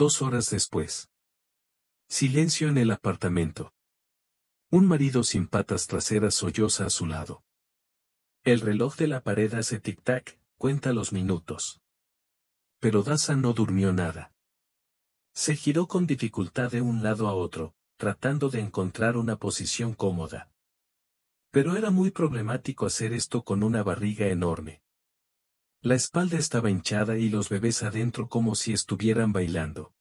Dos horas después. Silencio en el apartamento. Un marido sin patas traseras solloza a su lado. El reloj de la pared hace tic-tac, cuenta los minutos. Pero Daza no durmió nada. Se giró con dificultad de un lado a otro, tratando de encontrar una posición cómoda. Pero era muy problemático hacer esto con una barriga enorme. La espalda estaba hinchada y los bebés adentro como si estuvieran bailando.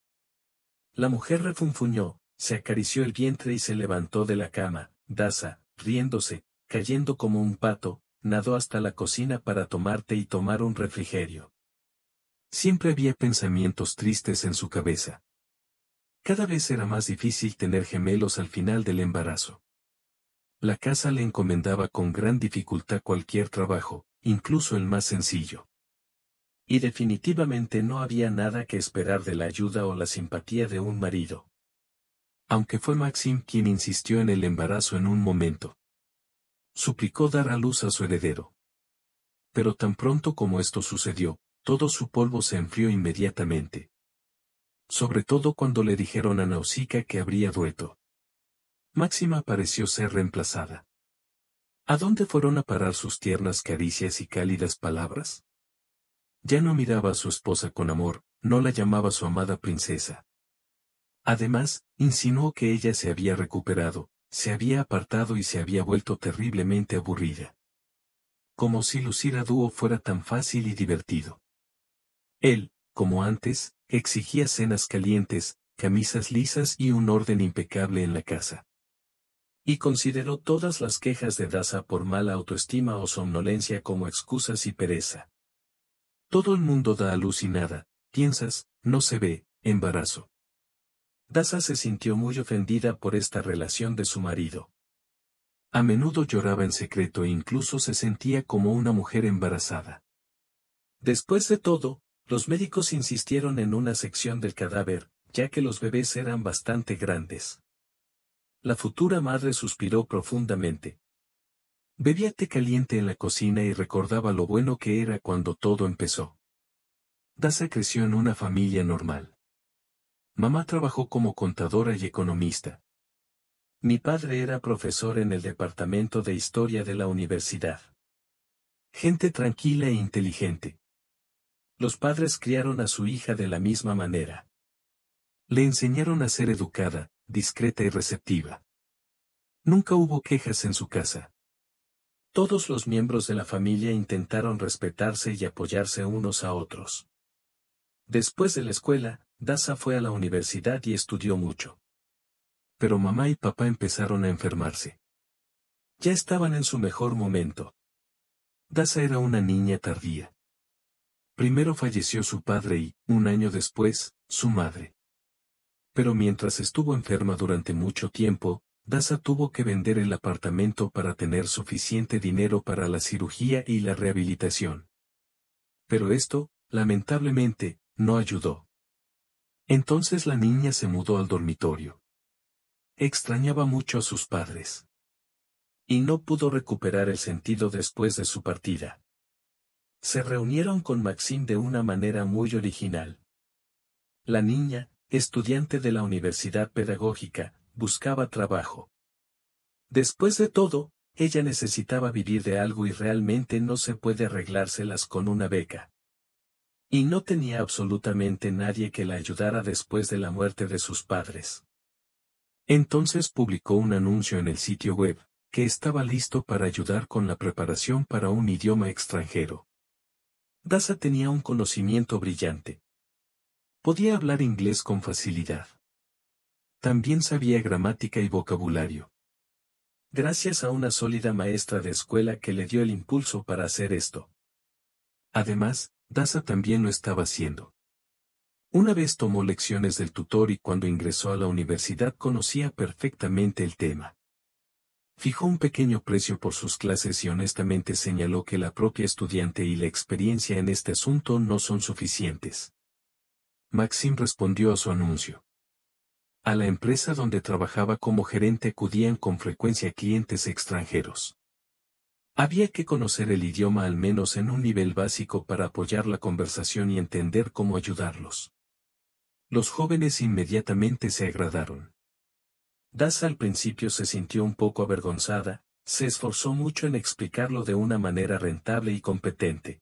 La mujer refunfuñó, se acarició el vientre y se levantó de la cama, Daza, riéndose, cayendo como un pato, nadó hasta la cocina para tomarte y tomar un refrigerio. Siempre había pensamientos tristes en su cabeza. Cada vez era más difícil tener gemelos al final del embarazo. La casa le encomendaba con gran dificultad cualquier trabajo, incluso el más sencillo. Y definitivamente no había nada que esperar de la ayuda o la simpatía de un marido. Aunque fue Maxim quien insistió en el embarazo en un momento. Suplicó dar a luz a su heredero. Pero tan pronto como esto sucedió, todo su polvo se enfrió inmediatamente. Sobre todo cuando le dijeron a Nausica que habría dueto. Máxima pareció ser reemplazada. ¿A dónde fueron a parar sus tiernas caricias y cálidas palabras? Ya no miraba a su esposa con amor, no la llamaba su amada princesa. Además, insinuó que ella se había recuperado, se había apartado y se había vuelto terriblemente aburrida. Como si lucir a dúo fuera tan fácil y divertido. Él, como antes, exigía cenas calientes, camisas lisas y un orden impecable en la casa. Y consideró todas las quejas de Daza por mala autoestima o somnolencia como excusas y pereza. Todo el mundo da alucinada, piensas, no se ve, embarazo. Daza se sintió muy ofendida por esta relación de su marido. A menudo lloraba en secreto e incluso se sentía como una mujer embarazada. Después de todo, los médicos insistieron en una sección del cadáver, ya que los bebés eran bastante grandes. La futura madre suspiró profundamente, Bebía té caliente en la cocina y recordaba lo bueno que era cuando todo empezó. Daza creció en una familia normal. Mamá trabajó como contadora y economista. Mi padre era profesor en el Departamento de Historia de la Universidad. Gente tranquila e inteligente. Los padres criaron a su hija de la misma manera. Le enseñaron a ser educada, discreta y receptiva. Nunca hubo quejas en su casa. Todos los miembros de la familia intentaron respetarse y apoyarse unos a otros. Después de la escuela, Dasa fue a la universidad y estudió mucho. Pero mamá y papá empezaron a enfermarse. Ya estaban en su mejor momento. Dasa era una niña tardía. Primero falleció su padre y, un año después, su madre. Pero mientras estuvo enferma durante mucho tiempo, Daza tuvo que vender el apartamento para tener suficiente dinero para la cirugía y la rehabilitación. Pero esto, lamentablemente, no ayudó. Entonces la niña se mudó al dormitorio. Extrañaba mucho a sus padres. Y no pudo recuperar el sentido después de su partida. Se reunieron con Maxim de una manera muy original. La niña, estudiante de la Universidad Pedagógica, buscaba trabajo. Después de todo, ella necesitaba vivir de algo y realmente no se puede arreglárselas con una beca. Y no tenía absolutamente nadie que la ayudara después de la muerte de sus padres. Entonces publicó un anuncio en el sitio web, que estaba listo para ayudar con la preparación para un idioma extranjero. Daza tenía un conocimiento brillante. Podía hablar inglés con facilidad. También sabía gramática y vocabulario. Gracias a una sólida maestra de escuela que le dio el impulso para hacer esto. Además, Daza también lo estaba haciendo. Una vez tomó lecciones del tutor y cuando ingresó a la universidad conocía perfectamente el tema. Fijó un pequeño precio por sus clases y honestamente señaló que la propia estudiante y la experiencia en este asunto no son suficientes. Maxim respondió a su anuncio. A la empresa donde trabajaba como gerente acudían con frecuencia clientes extranjeros. Había que conocer el idioma al menos en un nivel básico para apoyar la conversación y entender cómo ayudarlos. Los jóvenes inmediatamente se agradaron. Das al principio se sintió un poco avergonzada, se esforzó mucho en explicarlo de una manera rentable y competente.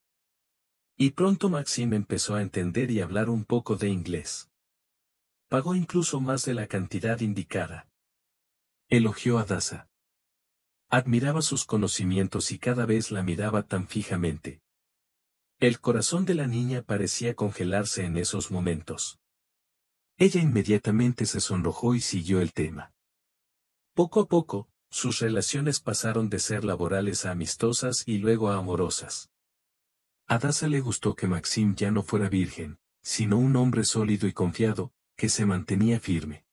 Y pronto Maxim empezó a entender y hablar un poco de inglés. Pagó incluso más de la cantidad indicada. Elogió a Daza. Admiraba sus conocimientos y cada vez la miraba tan fijamente. El corazón de la niña parecía congelarse en esos momentos. Ella inmediatamente se sonrojó y siguió el tema. Poco a poco, sus relaciones pasaron de ser laborales a amistosas y luego a amorosas. A Daza le gustó que Maxim ya no fuera virgen, sino un hombre sólido y confiado, que se mantenía firme.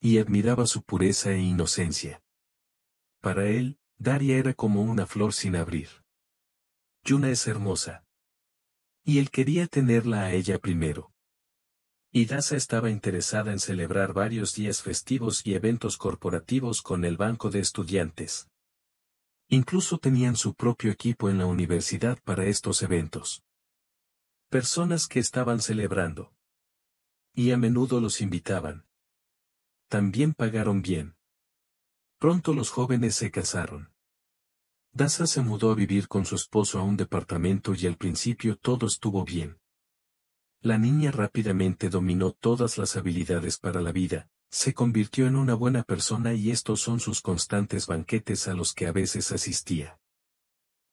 Y admiraba su pureza e inocencia. Para él, Daria era como una flor sin abrir. Yuna es hermosa. Y él quería tenerla a ella primero. Y Daza estaba interesada en celebrar varios días festivos y eventos corporativos con el banco de estudiantes. Incluso tenían su propio equipo en la universidad para estos eventos. Personas que estaban celebrando y a menudo los invitaban. También pagaron bien. Pronto los jóvenes se casaron. Daza se mudó a vivir con su esposo a un departamento y al principio todo estuvo bien. La niña rápidamente dominó todas las habilidades para la vida, se convirtió en una buena persona y estos son sus constantes banquetes a los que a veces asistía.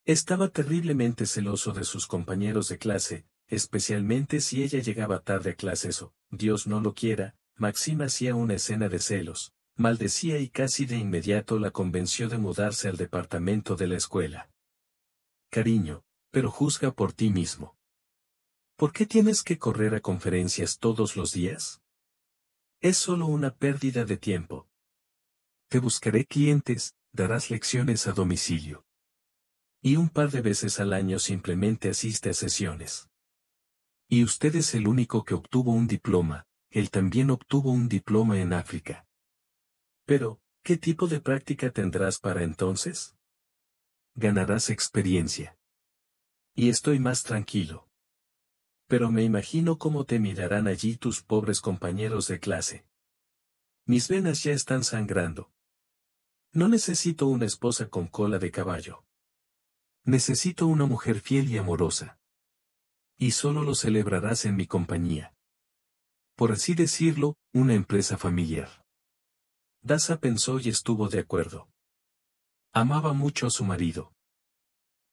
Estaba terriblemente celoso de sus compañeros de clase, especialmente si ella llegaba tarde a clases o, Dios no lo quiera, Maxima hacía una escena de celos, maldecía y casi de inmediato la convenció de mudarse al departamento de la escuela. Cariño, pero juzga por ti mismo. ¿Por qué tienes que correr a conferencias todos los días? Es solo una pérdida de tiempo. Te buscaré clientes, darás lecciones a domicilio. Y un par de veces al año simplemente asiste a sesiones. Y usted es el único que obtuvo un diploma, él también obtuvo un diploma en África. Pero, ¿qué tipo de práctica tendrás para entonces? Ganarás experiencia. Y estoy más tranquilo. Pero me imagino cómo te mirarán allí tus pobres compañeros de clase. Mis venas ya están sangrando. No necesito una esposa con cola de caballo. Necesito una mujer fiel y amorosa y solo lo celebrarás en mi compañía. Por así decirlo, una empresa familiar. Dasa pensó y estuvo de acuerdo. Amaba mucho a su marido.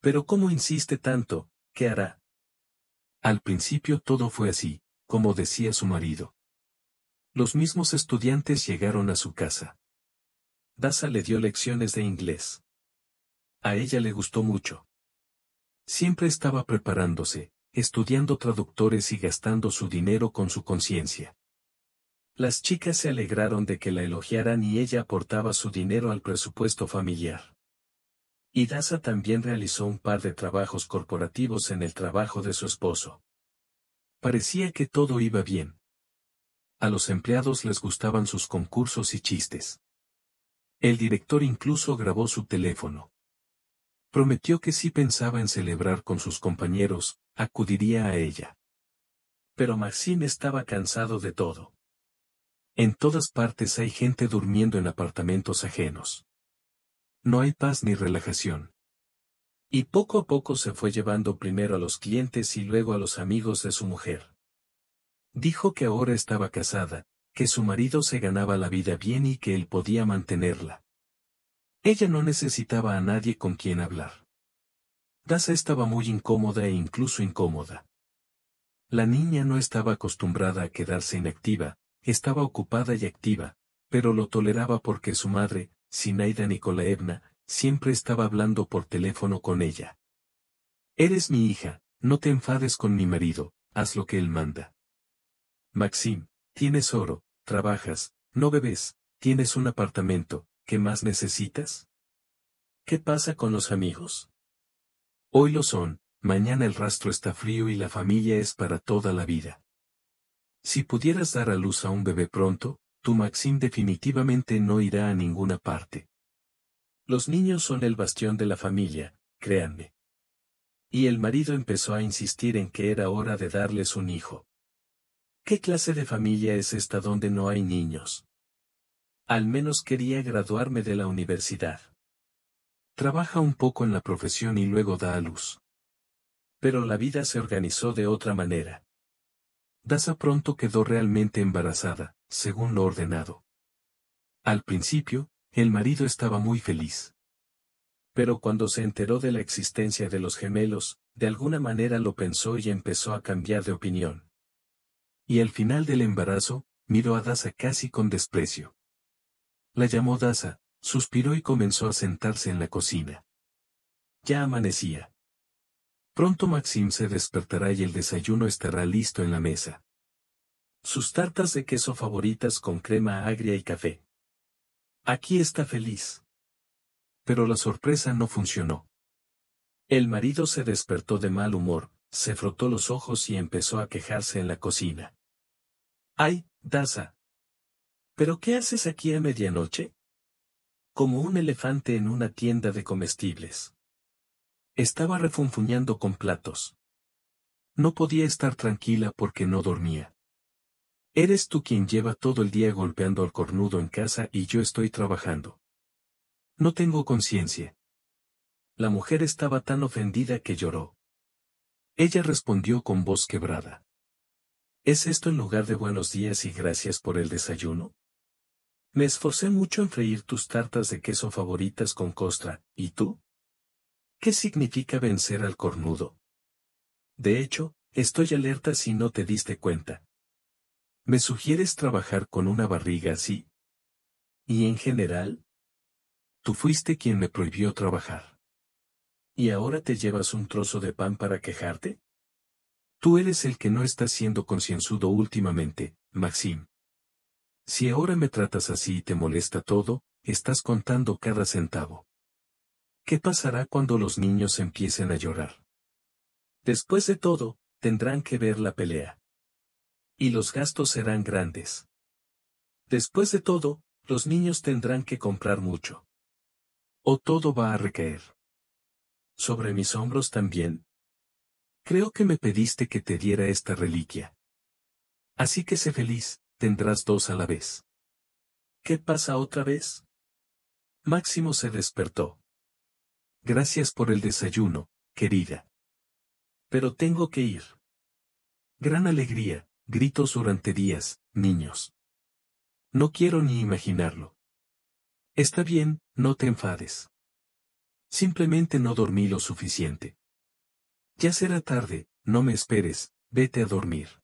Pero ¿cómo insiste tanto? ¿Qué hará? Al principio todo fue así, como decía su marido. Los mismos estudiantes llegaron a su casa. Daza le dio lecciones de inglés. A ella le gustó mucho. Siempre estaba preparándose, estudiando traductores y gastando su dinero con su conciencia. Las chicas se alegraron de que la elogiaran y ella aportaba su dinero al presupuesto familiar. Idasa también realizó un par de trabajos corporativos en el trabajo de su esposo. Parecía que todo iba bien. A los empleados les gustaban sus concursos y chistes. El director incluso grabó su teléfono. Prometió que si pensaba en celebrar con sus compañeros, acudiría a ella. Pero Maxim estaba cansado de todo. En todas partes hay gente durmiendo en apartamentos ajenos. No hay paz ni relajación. Y poco a poco se fue llevando primero a los clientes y luego a los amigos de su mujer. Dijo que ahora estaba casada, que su marido se ganaba la vida bien y que él podía mantenerla. Ella no necesitaba a nadie con quien hablar. Daza estaba muy incómoda e incluso incómoda. La niña no estaba acostumbrada a quedarse inactiva, estaba ocupada y activa, pero lo toleraba porque su madre, Sinaida Nikolaevna, siempre estaba hablando por teléfono con ella. Eres mi hija, no te enfades con mi marido, haz lo que él manda. Maxim, tienes oro, trabajas, no bebes, tienes un apartamento, ¿Qué más necesitas? ¿Qué pasa con los amigos? Hoy lo son, mañana el rastro está frío y la familia es para toda la vida. Si pudieras dar a luz a un bebé pronto, tu Maxim definitivamente no irá a ninguna parte. Los niños son el bastión de la familia, créanme. Y el marido empezó a insistir en que era hora de darles un hijo. ¿Qué clase de familia es esta donde no hay niños? Al menos quería graduarme de la universidad. Trabaja un poco en la profesión y luego da a luz. Pero la vida se organizó de otra manera. Dasa pronto quedó realmente embarazada, según lo ordenado. Al principio, el marido estaba muy feliz. Pero cuando se enteró de la existencia de los gemelos, de alguna manera lo pensó y empezó a cambiar de opinión. Y al final del embarazo, miró a Dasa casi con desprecio. La llamó Daza, suspiró y comenzó a sentarse en la cocina. Ya amanecía. Pronto Maxim se despertará y el desayuno estará listo en la mesa. Sus tartas de queso favoritas con crema agria y café. Aquí está feliz. Pero la sorpresa no funcionó. El marido se despertó de mal humor, se frotó los ojos y empezó a quejarse en la cocina. Ay, Daza, ¿Pero qué haces aquí a medianoche? Como un elefante en una tienda de comestibles. Estaba refunfuñando con platos. No podía estar tranquila porque no dormía. Eres tú quien lleva todo el día golpeando al cornudo en casa y yo estoy trabajando. No tengo conciencia. La mujer estaba tan ofendida que lloró. Ella respondió con voz quebrada. ¿Es esto en lugar de buenos días y gracias por el desayuno? Me esforcé mucho en freír tus tartas de queso favoritas con costra, ¿y tú? ¿Qué significa vencer al cornudo? De hecho, estoy alerta si no te diste cuenta. ¿Me sugieres trabajar con una barriga así? ¿Y en general? Tú fuiste quien me prohibió trabajar. ¿Y ahora te llevas un trozo de pan para quejarte? Tú eres el que no está siendo concienzudo últimamente, Maxim. Si ahora me tratas así y te molesta todo, estás contando cada centavo. ¿Qué pasará cuando los niños empiecen a llorar? Después de todo, tendrán que ver la pelea. Y los gastos serán grandes. Después de todo, los niños tendrán que comprar mucho. O todo va a recaer. Sobre mis hombros también. Creo que me pediste que te diera esta reliquia. Así que sé feliz, tendrás dos a la vez. ¿Qué pasa otra vez? Máximo se despertó. Gracias por el desayuno, querida. Pero tengo que ir. Gran alegría, gritos durante días, niños. No quiero ni imaginarlo. Está bien, no te enfades. Simplemente no dormí lo suficiente. Ya será tarde, no me esperes, vete a dormir.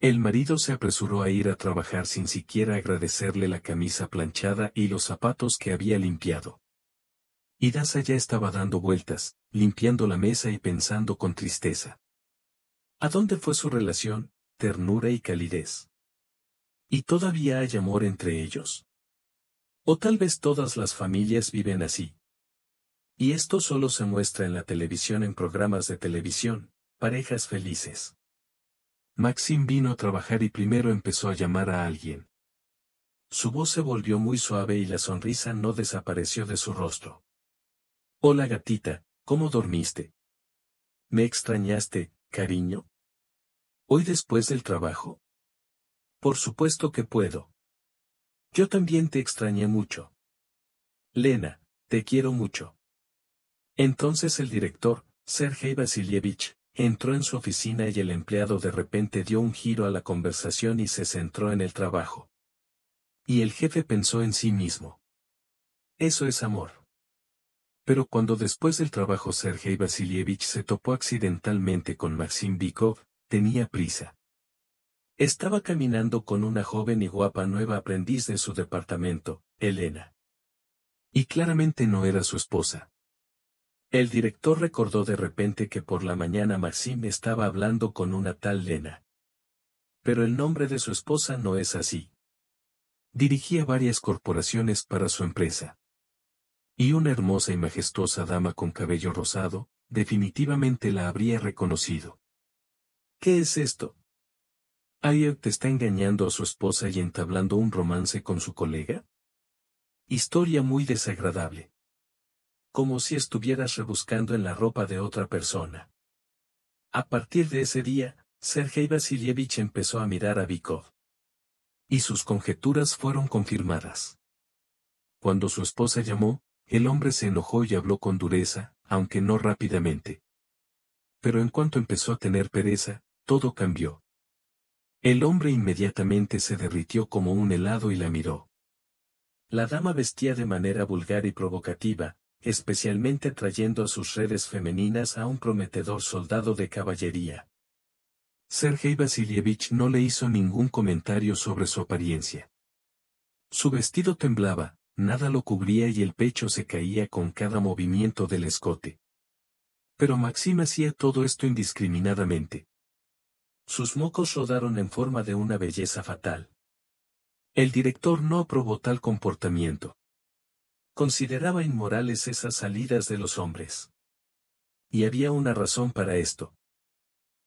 El marido se apresuró a ir a trabajar sin siquiera agradecerle la camisa planchada y los zapatos que había limpiado. Idasa ya estaba dando vueltas, limpiando la mesa y pensando con tristeza. ¿A dónde fue su relación, ternura y calidez? ¿Y todavía hay amor entre ellos? O tal vez todas las familias viven así. Y esto solo se muestra en la televisión en programas de televisión, parejas felices. Maxim vino a trabajar y primero empezó a llamar a alguien. Su voz se volvió muy suave y la sonrisa no desapareció de su rostro. Hola gatita, ¿cómo dormiste? ¿Me extrañaste, cariño? ¿Hoy después del trabajo? Por supuesto que puedo. Yo también te extrañé mucho. Lena, te quiero mucho. Entonces el director, Sergei Vasilievich, Entró en su oficina y el empleado de repente dio un giro a la conversación y se centró en el trabajo. Y el jefe pensó en sí mismo. Eso es amor. Pero cuando después del trabajo Sergei Vasilievich se topó accidentalmente con Maxim Bikov, tenía prisa. Estaba caminando con una joven y guapa nueva aprendiz de su departamento, Elena. Y claramente no era su esposa. El director recordó de repente que por la mañana Maxim estaba hablando con una tal Lena. Pero el nombre de su esposa no es así. Dirigía varias corporaciones para su empresa. Y una hermosa y majestuosa dama con cabello rosado, definitivamente la habría reconocido. ¿Qué es esto? te está engañando a su esposa y entablando un romance con su colega. Historia muy desagradable como si estuvieras rebuscando en la ropa de otra persona. A partir de ese día, Sergei Vasilievich empezó a mirar a Vikov. Y sus conjeturas fueron confirmadas. Cuando su esposa llamó, el hombre se enojó y habló con dureza, aunque no rápidamente. Pero en cuanto empezó a tener pereza, todo cambió. El hombre inmediatamente se derritió como un helado y la miró. La dama vestía de manera vulgar y provocativa, especialmente trayendo a sus redes femeninas a un prometedor soldado de caballería. Sergei Vasilievich no le hizo ningún comentario sobre su apariencia. Su vestido temblaba, nada lo cubría y el pecho se caía con cada movimiento del escote. Pero Maxim hacía todo esto indiscriminadamente. Sus mocos rodaron en forma de una belleza fatal. El director no aprobó tal comportamiento consideraba inmorales esas salidas de los hombres. Y había una razón para esto.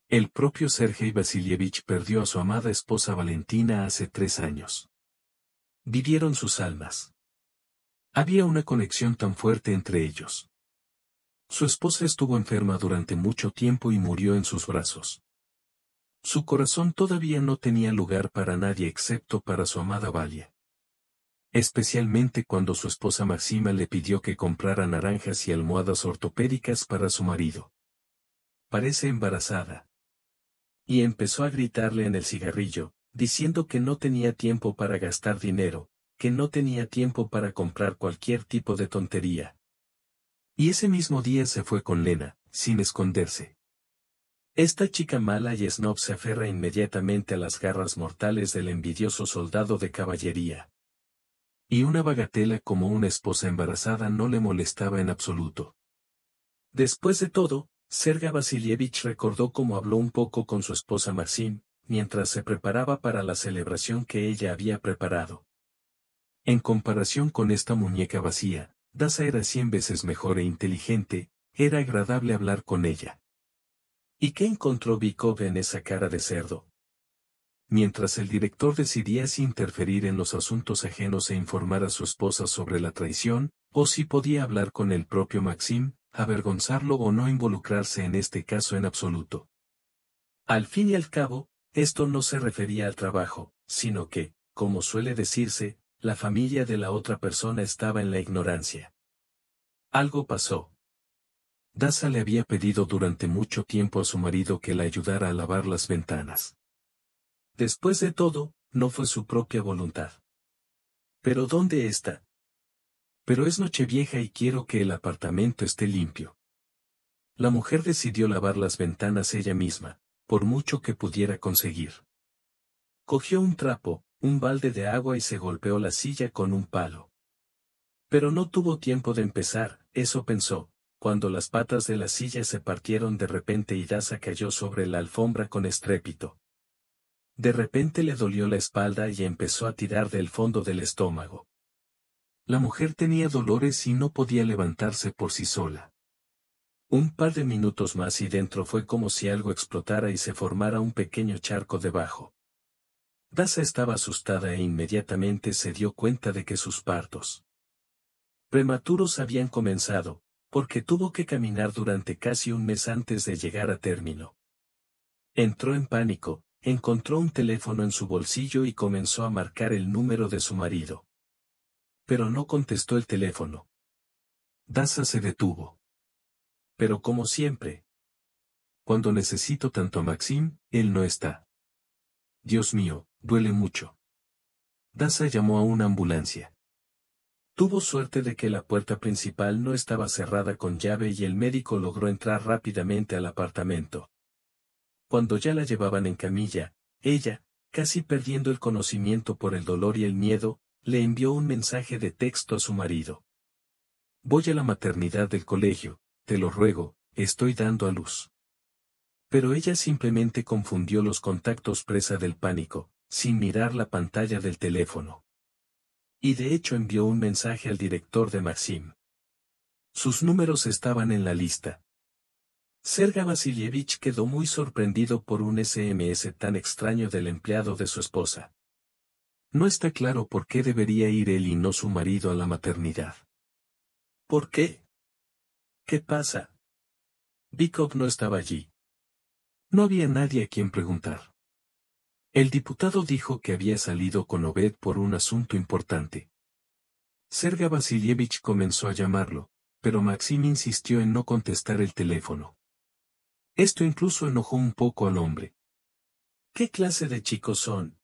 El propio Sergei Vasilievich perdió a su amada esposa Valentina hace tres años. Vivieron sus almas. Había una conexión tan fuerte entre ellos. Su esposa estuvo enferma durante mucho tiempo y murió en sus brazos. Su corazón todavía no tenía lugar para nadie excepto para su amada Valia especialmente cuando su esposa Maxima le pidió que comprara naranjas y almohadas ortopédicas para su marido. Parece embarazada. Y empezó a gritarle en el cigarrillo, diciendo que no tenía tiempo para gastar dinero, que no tenía tiempo para comprar cualquier tipo de tontería. Y ese mismo día se fue con Lena, sin esconderse. Esta chica mala y snob se aferra inmediatamente a las garras mortales del envidioso soldado de caballería y una bagatela como una esposa embarazada no le molestaba en absoluto. Después de todo, Serga Vasilievich recordó cómo habló un poco con su esposa Maxim, mientras se preparaba para la celebración que ella había preparado. En comparación con esta muñeca vacía, Daza era cien veces mejor e inteligente, era agradable hablar con ella. ¿Y qué encontró vikov en esa cara de cerdo? mientras el director decidía si interferir en los asuntos ajenos e informar a su esposa sobre la traición, o si podía hablar con el propio Maxim, avergonzarlo o no involucrarse en este caso en absoluto. Al fin y al cabo, esto no se refería al trabajo, sino que, como suele decirse, la familia de la otra persona estaba en la ignorancia. Algo pasó. Daza le había pedido durante mucho tiempo a su marido que la ayudara a lavar las ventanas. Después de todo, no fue su propia voluntad. Pero ¿dónde está? Pero es Nochevieja y quiero que el apartamento esté limpio. La mujer decidió lavar las ventanas ella misma, por mucho que pudiera conseguir. Cogió un trapo, un balde de agua y se golpeó la silla con un palo. Pero no tuvo tiempo de empezar, eso pensó, cuando las patas de la silla se partieron de repente y Daza cayó sobre la alfombra con estrépito. De repente le dolió la espalda y empezó a tirar del fondo del estómago. La mujer tenía dolores y no podía levantarse por sí sola. Un par de minutos más y dentro fue como si algo explotara y se formara un pequeño charco debajo. Daza estaba asustada e inmediatamente se dio cuenta de que sus partos prematuros habían comenzado, porque tuvo que caminar durante casi un mes antes de llegar a término. Entró en pánico, Encontró un teléfono en su bolsillo y comenzó a marcar el número de su marido. Pero no contestó el teléfono. Daza se detuvo. Pero como siempre. Cuando necesito tanto a Maxim, él no está. Dios mío, duele mucho. Daza llamó a una ambulancia. Tuvo suerte de que la puerta principal no estaba cerrada con llave y el médico logró entrar rápidamente al apartamento cuando ya la llevaban en camilla, ella, casi perdiendo el conocimiento por el dolor y el miedo, le envió un mensaje de texto a su marido. Voy a la maternidad del colegio, te lo ruego, estoy dando a luz. Pero ella simplemente confundió los contactos presa del pánico, sin mirar la pantalla del teléfono. Y de hecho envió un mensaje al director de Maxim. Sus números estaban en la lista, Serga Vasilievich quedó muy sorprendido por un SMS tan extraño del empleado de su esposa. No está claro por qué debería ir él y no su marido a la maternidad. ¿Por qué? ¿Qué pasa? Bikov no estaba allí. No había nadie a quien preguntar. El diputado dijo que había salido con Obed por un asunto importante. Serga Vasilievich comenzó a llamarlo, pero Maxim insistió en no contestar el teléfono. Esto incluso enojó un poco al hombre. ¿Qué clase de chicos son?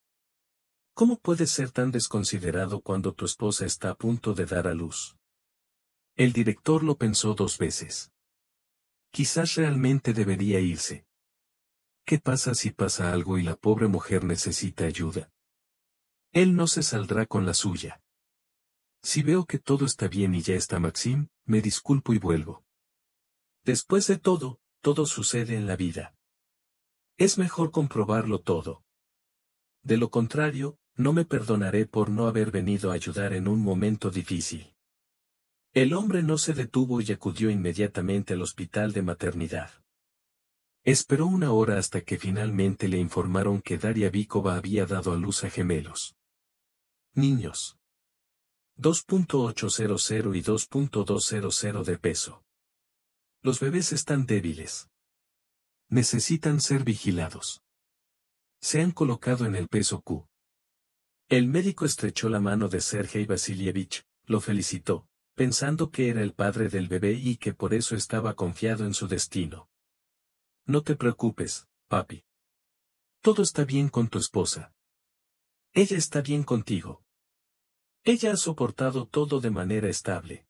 ¿Cómo puedes ser tan desconsiderado cuando tu esposa está a punto de dar a luz? El director lo pensó dos veces. Quizás realmente debería irse. ¿Qué pasa si pasa algo y la pobre mujer necesita ayuda? Él no se saldrá con la suya. Si veo que todo está bien y ya está Maxim, me disculpo y vuelvo. Después de todo, todo sucede en la vida. Es mejor comprobarlo todo. De lo contrario, no me perdonaré por no haber venido a ayudar en un momento difícil. El hombre no se detuvo y acudió inmediatamente al hospital de maternidad. Esperó una hora hasta que finalmente le informaron que Daria Víkova había dado a luz a gemelos. Niños. 2.800 y 2.200 de peso. Los bebés están débiles. Necesitan ser vigilados. Se han colocado en el peso Q. El médico estrechó la mano de Sergei Vasilievich, lo felicitó, pensando que era el padre del bebé y que por eso estaba confiado en su destino. No te preocupes, papi. Todo está bien con tu esposa. Ella está bien contigo. Ella ha soportado todo de manera estable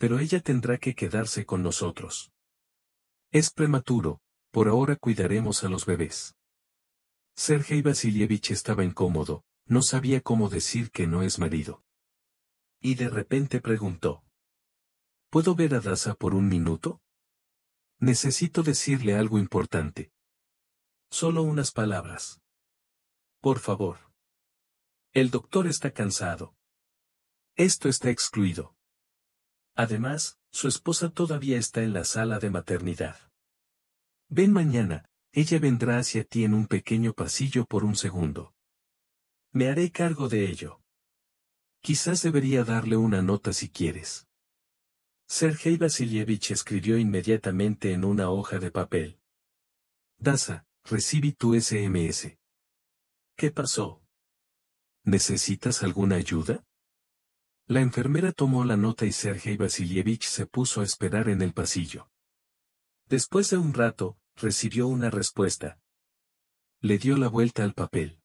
pero ella tendrá que quedarse con nosotros. Es prematuro, por ahora cuidaremos a los bebés. Sergei Vasilievich estaba incómodo, no sabía cómo decir que no es marido. Y de repente preguntó. ¿Puedo ver a Daza por un minuto? Necesito decirle algo importante. Solo unas palabras. Por favor. El doctor está cansado. Esto está excluido. Además, su esposa todavía está en la sala de maternidad. Ven mañana, ella vendrá hacia ti en un pequeño pasillo por un segundo. Me haré cargo de ello. Quizás debería darle una nota si quieres. Sergei Vasilievich escribió inmediatamente en una hoja de papel. Daza, recibí tu SMS. ¿Qué pasó? ¿Necesitas alguna ayuda? La enfermera tomó la nota y Sergei Vasilievich se puso a esperar en el pasillo. Después de un rato, recibió una respuesta. Le dio la vuelta al papel.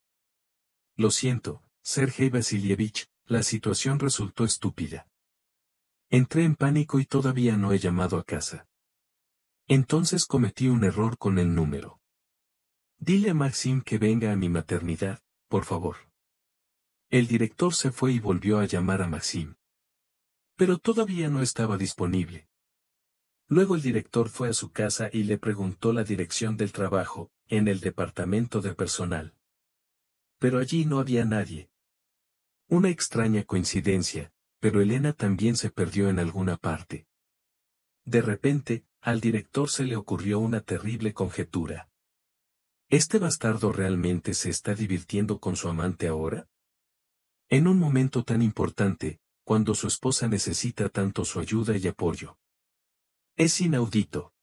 Lo siento, Sergei Vasilievich, la situación resultó estúpida. Entré en pánico y todavía no he llamado a casa. Entonces cometí un error con el número. Dile a Maxim que venga a mi maternidad, por favor. El director se fue y volvió a llamar a Maxim. Pero todavía no estaba disponible. Luego el director fue a su casa y le preguntó la dirección del trabajo, en el departamento de personal. Pero allí no había nadie. Una extraña coincidencia, pero Elena también se perdió en alguna parte. De repente, al director se le ocurrió una terrible conjetura. ¿Este bastardo realmente se está divirtiendo con su amante ahora? En un momento tan importante, cuando su esposa necesita tanto su ayuda y apoyo. Es inaudito.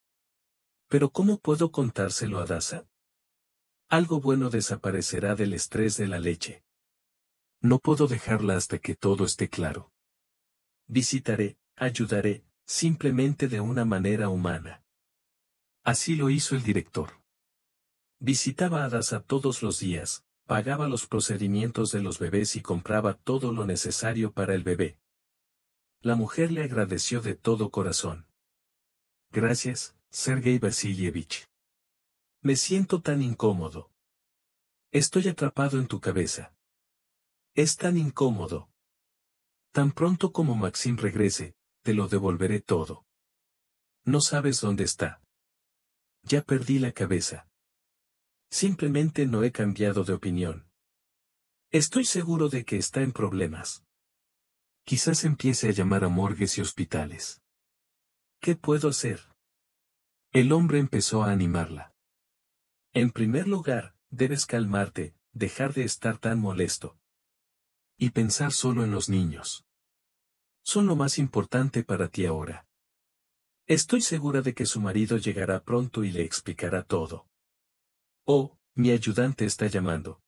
Pero ¿cómo puedo contárselo a Daza? Algo bueno desaparecerá del estrés de la leche. No puedo dejarla hasta que todo esté claro. Visitaré, ayudaré, simplemente de una manera humana. Así lo hizo el director. Visitaba a Daza todos los días, Pagaba los procedimientos de los bebés y compraba todo lo necesario para el bebé. La mujer le agradeció de todo corazón. Gracias, Sergei Vasilievich. Me siento tan incómodo. Estoy atrapado en tu cabeza. Es tan incómodo. Tan pronto como Maxim regrese, te lo devolveré todo. No sabes dónde está. Ya perdí la cabeza. Simplemente no he cambiado de opinión. Estoy seguro de que está en problemas. Quizás empiece a llamar a morgues y hospitales. ¿Qué puedo hacer? El hombre empezó a animarla. En primer lugar, debes calmarte, dejar de estar tan molesto. Y pensar solo en los niños. Son lo más importante para ti ahora. Estoy segura de que su marido llegará pronto y le explicará todo. Oh, mi ayudante está llamando.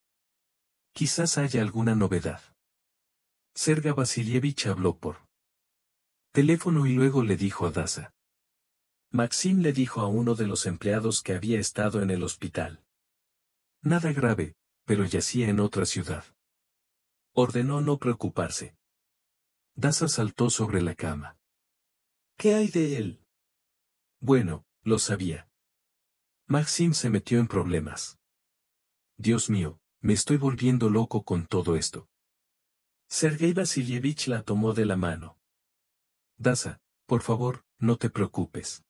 Quizás haya alguna novedad. Serga Vasilievich habló por teléfono y luego le dijo a Daza. Maxim le dijo a uno de los empleados que había estado en el hospital. Nada grave, pero yacía en otra ciudad. Ordenó no preocuparse. Daza saltó sobre la cama. ¿Qué hay de él? Bueno, lo sabía. Maxim se metió en problemas. Dios mío, me estoy volviendo loco con todo esto. Sergei Vasilievich la tomó de la mano. Daza, por favor, no te preocupes.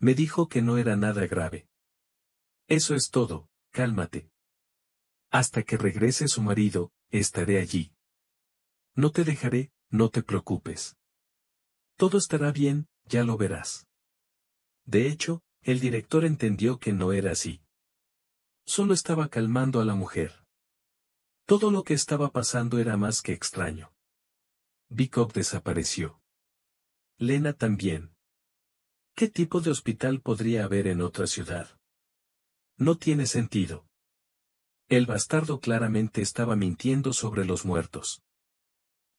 Me dijo que no era nada grave. Eso es todo, cálmate. Hasta que regrese su marido, estaré allí. No te dejaré, no te preocupes. Todo estará bien, ya lo verás. De hecho, el director entendió que no era así. Solo estaba calmando a la mujer. Todo lo que estaba pasando era más que extraño. Bicop desapareció. Lena también. ¿Qué tipo de hospital podría haber en otra ciudad? No tiene sentido. El bastardo claramente estaba mintiendo sobre los muertos.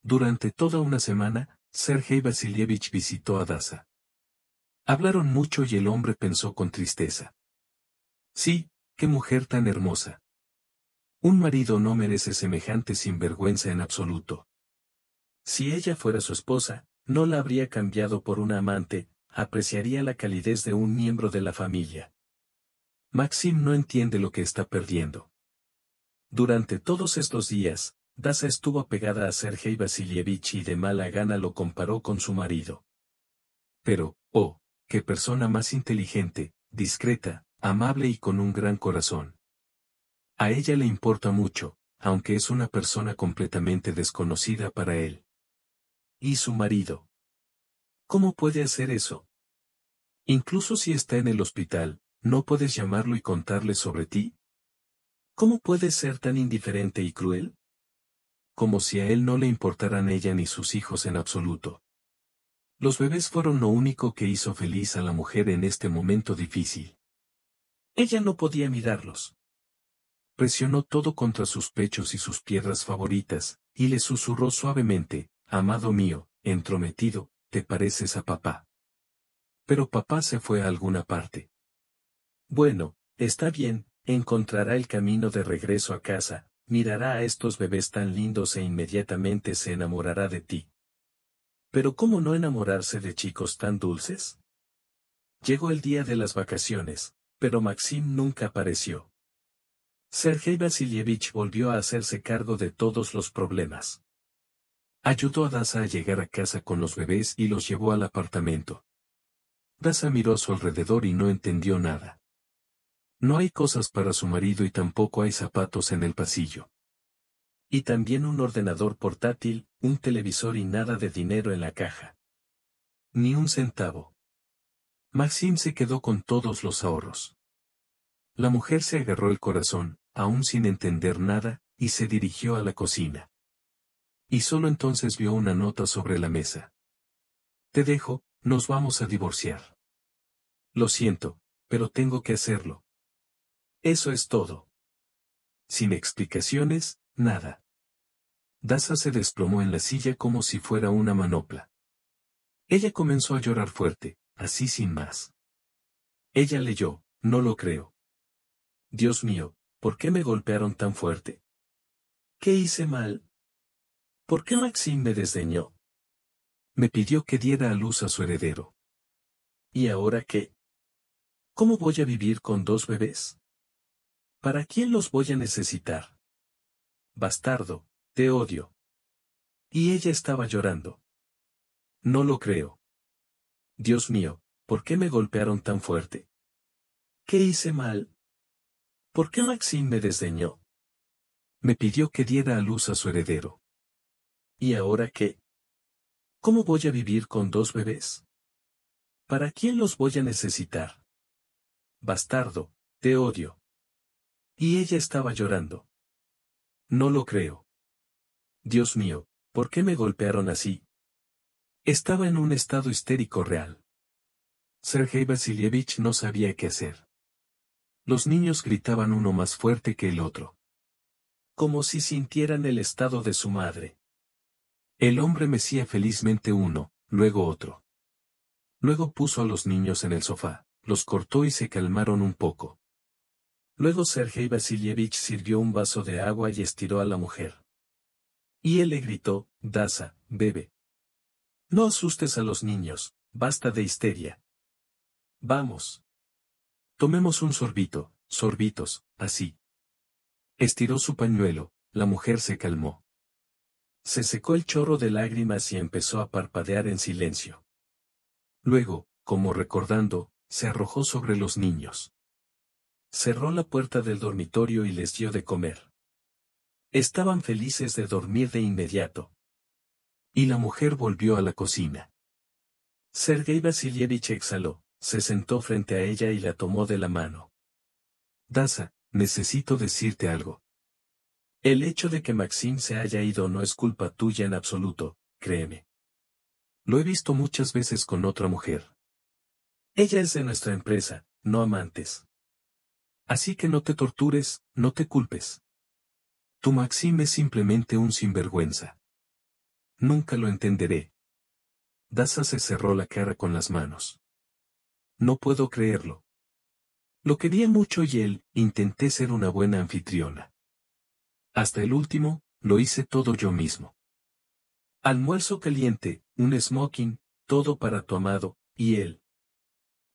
Durante toda una semana, Sergei Vasilievich visitó a Daza. Hablaron mucho y el hombre pensó con tristeza. Sí, qué mujer tan hermosa. Un marido no merece semejante sinvergüenza en absoluto. Si ella fuera su esposa, no la habría cambiado por una amante, apreciaría la calidez de un miembro de la familia. Maxim no entiende lo que está perdiendo. Durante todos estos días, Daza estuvo apegada a Sergei Vasilievich y de mala gana lo comparó con su marido. Pero, oh, qué persona más inteligente, discreta, amable y con un gran corazón. A ella le importa mucho, aunque es una persona completamente desconocida para él. ¿Y su marido? ¿Cómo puede hacer eso? Incluso si está en el hospital, ¿no puedes llamarlo y contarle sobre ti? ¿Cómo puede ser tan indiferente y cruel? Como si a él no le importaran ella ni sus hijos en absoluto. Los bebés fueron lo único que hizo feliz a la mujer en este momento difícil. Ella no podía mirarlos. Presionó todo contra sus pechos y sus piedras favoritas, y le susurró suavemente, Amado mío, entrometido, te pareces a papá. Pero papá se fue a alguna parte. Bueno, está bien, encontrará el camino de regreso a casa, mirará a estos bebés tan lindos e inmediatamente se enamorará de ti. Pero ¿cómo no enamorarse de chicos tan dulces? Llegó el día de las vacaciones, pero Maxim nunca apareció. Sergei Vasilievich volvió a hacerse cargo de todos los problemas. Ayudó a Daza a llegar a casa con los bebés y los llevó al apartamento. Daza miró a su alrededor y no entendió nada. No hay cosas para su marido y tampoco hay zapatos en el pasillo. Y también un ordenador portátil, un televisor y nada de dinero en la caja. Ni un centavo. Maxim se quedó con todos los ahorros. La mujer se agarró el corazón, aún sin entender nada, y se dirigió a la cocina. Y solo entonces vio una nota sobre la mesa. Te dejo, nos vamos a divorciar. Lo siento, pero tengo que hacerlo. Eso es todo. Sin explicaciones, nada. Daza se desplomó en la silla como si fuera una manopla. Ella comenzó a llorar fuerte, así sin más. Ella leyó, no lo creo. Dios mío, ¿por qué me golpearon tan fuerte? ¿Qué hice mal? ¿Por qué Maxim me desdeñó? Me pidió que diera a luz a su heredero. ¿Y ahora qué? ¿Cómo voy a vivir con dos bebés? ¿Para quién los voy a necesitar? Bastardo, te odio. Y ella estaba llorando. No lo creo. Dios mío, ¿por qué me golpearon tan fuerte? ¿Qué hice mal? ¿Por qué Maxim me desdeñó? Me pidió que diera a luz a su heredero. ¿Y ahora qué? ¿Cómo voy a vivir con dos bebés? ¿Para quién los voy a necesitar? Bastardo, te odio. Y ella estaba llorando. No lo creo. Dios mío, ¿por qué me golpearon así? Estaba en un estado histérico real. Sergei Vasilievich no sabía qué hacer. Los niños gritaban uno más fuerte que el otro. Como si sintieran el estado de su madre. El hombre mecía felizmente uno, luego otro. Luego puso a los niños en el sofá, los cortó y se calmaron un poco. Luego Sergei Vasilievich sirvió un vaso de agua y estiró a la mujer. Y él le gritó, Daza, bebe. No asustes a los niños, basta de histeria. Vamos. Tomemos un sorbito, sorbitos, así. Estiró su pañuelo, la mujer se calmó. Se secó el chorro de lágrimas y empezó a parpadear en silencio. Luego, como recordando, se arrojó sobre los niños. Cerró la puerta del dormitorio y les dio de comer. Estaban felices de dormir de inmediato. Y la mujer volvió a la cocina. Sergei Vasilievich exhaló, se sentó frente a ella y la tomó de la mano. Daza, necesito decirte algo. El hecho de que Maxim se haya ido no es culpa tuya en absoluto, créeme. Lo he visto muchas veces con otra mujer. Ella es de nuestra empresa, no amantes. Así que no te tortures, no te culpes. Tu Maxim es simplemente un sinvergüenza. Nunca lo entenderé. Daza se cerró la cara con las manos. No puedo creerlo. Lo quería mucho y él, intenté ser una buena anfitriona. Hasta el último, lo hice todo yo mismo. Almuerzo caliente, un smoking, todo para tu amado, y él.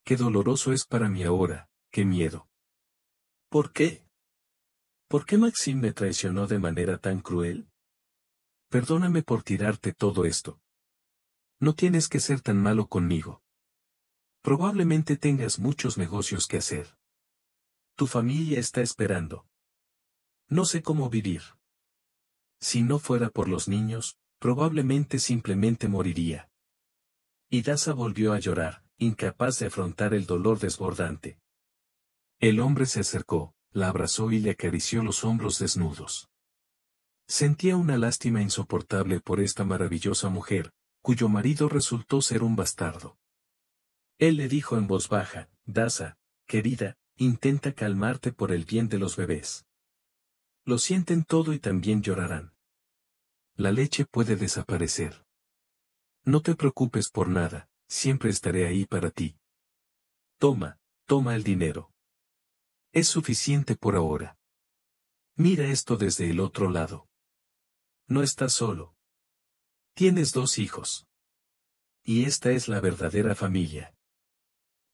Qué doloroso es para mí ahora, qué miedo. ¿Por qué? ¿Por qué Maxim me traicionó de manera tan cruel? Perdóname por tirarte todo esto. No tienes que ser tan malo conmigo. Probablemente tengas muchos negocios que hacer. Tu familia está esperando. No sé cómo vivir. Si no fuera por los niños, probablemente simplemente moriría. Y Daza volvió a llorar, incapaz de afrontar el dolor desbordante. El hombre se acercó la abrazó y le acarició los hombros desnudos. Sentía una lástima insoportable por esta maravillosa mujer, cuyo marido resultó ser un bastardo. Él le dijo en voz baja, Daza, querida, intenta calmarte por el bien de los bebés. Lo sienten todo y también llorarán. La leche puede desaparecer. No te preocupes por nada, siempre estaré ahí para ti. Toma, toma el dinero. Es suficiente por ahora. Mira esto desde el otro lado. No estás solo. Tienes dos hijos. Y esta es la verdadera familia.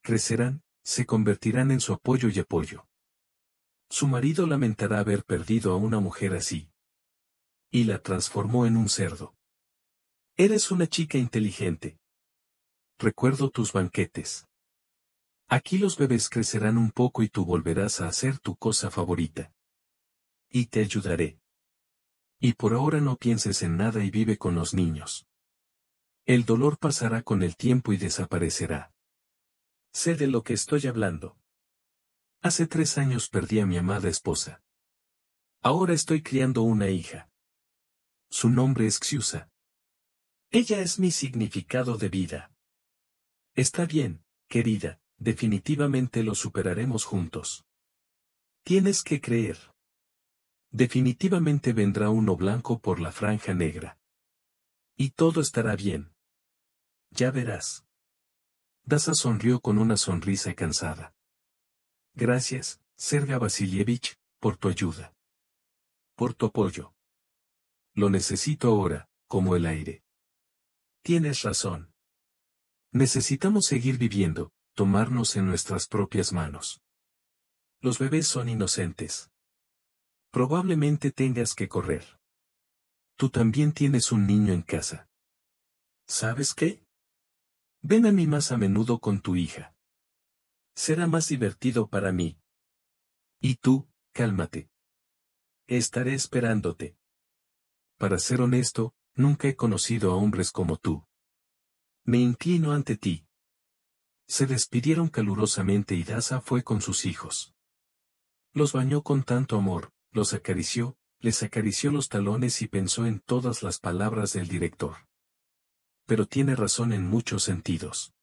Crecerán, se convertirán en su apoyo y apoyo. Su marido lamentará haber perdido a una mujer así. Y la transformó en un cerdo. Eres una chica inteligente. Recuerdo tus banquetes. Aquí los bebés crecerán un poco y tú volverás a hacer tu cosa favorita. Y te ayudaré. Y por ahora no pienses en nada y vive con los niños. El dolor pasará con el tiempo y desaparecerá. Sé de lo que estoy hablando. Hace tres años perdí a mi amada esposa. Ahora estoy criando una hija. Su nombre es Xiusa. Ella es mi significado de vida. Está bien, querida, definitivamente lo superaremos juntos. Tienes que creer. Definitivamente vendrá uno blanco por la franja negra. Y todo estará bien. Ya verás. Daza sonrió con una sonrisa cansada. Gracias, Serga Vasilievich, por tu ayuda. Por tu apoyo. Lo necesito ahora, como el aire. Tienes razón. Necesitamos seguir viviendo, tomarnos en nuestras propias manos. Los bebés son inocentes. Probablemente tengas que correr. Tú también tienes un niño en casa. ¿Sabes qué? Ven a mí más a menudo con tu hija. Será más divertido para mí. Y tú, cálmate. Estaré esperándote. Para ser honesto, nunca he conocido a hombres como tú. Me inclino ante ti. Se despidieron calurosamente y Daza fue con sus hijos. Los bañó con tanto amor, los acarició, les acarició los talones y pensó en todas las palabras del director. Pero tiene razón en muchos sentidos.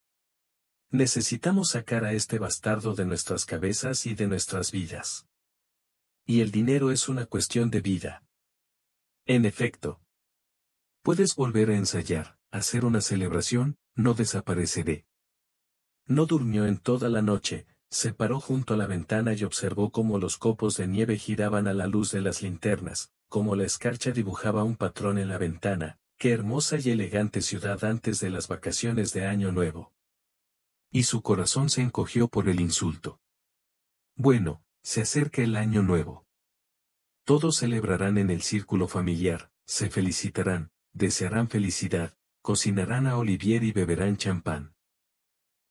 Necesitamos sacar a este bastardo de nuestras cabezas y de nuestras vidas. Y el dinero es una cuestión de vida. En efecto. Puedes volver a ensayar, hacer una celebración, no desapareceré. No durmió en toda la noche, se paró junto a la ventana y observó cómo los copos de nieve giraban a la luz de las linternas, cómo la escarcha dibujaba un patrón en la ventana, qué hermosa y elegante ciudad antes de las vacaciones de Año Nuevo. Y su corazón se encogió por el insulto. Bueno, se acerca el Año Nuevo. Todos celebrarán en el círculo familiar, se felicitarán, desearán felicidad, cocinarán a Olivier y beberán champán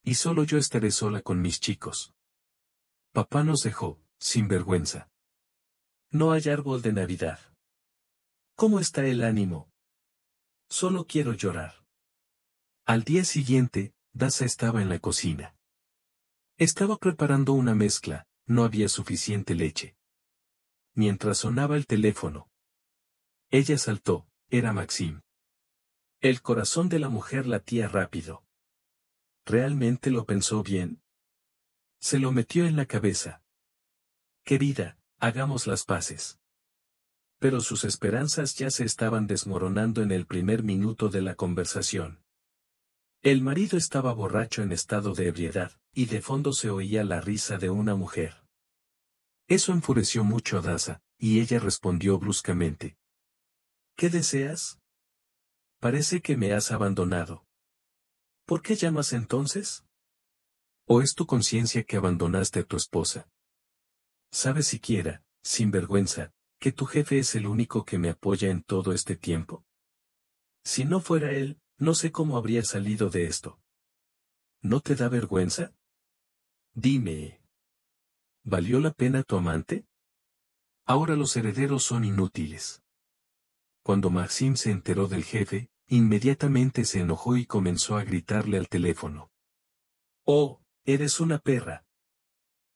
y solo yo estaré sola con mis chicos. Papá nos dejó, sin vergüenza. No hay árbol de Navidad. ¿Cómo está el ánimo? Solo quiero llorar. Al día siguiente, Daza estaba en la cocina. Estaba preparando una mezcla, no había suficiente leche. Mientras sonaba el teléfono. Ella saltó, era Maxim. El corazón de la mujer latía rápido realmente lo pensó bien. Se lo metió en la cabeza. Querida, hagamos las paces. Pero sus esperanzas ya se estaban desmoronando en el primer minuto de la conversación. El marido estaba borracho en estado de ebriedad, y de fondo se oía la risa de una mujer. Eso enfureció mucho a Daza, y ella respondió bruscamente. ¿Qué deseas? Parece que me has abandonado. ¿Por qué llamas entonces? ¿O es tu conciencia que abandonaste a tu esposa? ¿Sabes siquiera, sin vergüenza, que tu jefe es el único que me apoya en todo este tiempo? Si no fuera él, no sé cómo habría salido de esto. ¿No te da vergüenza? Dime. ¿Valió la pena tu amante? Ahora los herederos son inútiles. Cuando Maxim se enteró del jefe, Inmediatamente se enojó y comenzó a gritarle al teléfono. Oh, eres una perra.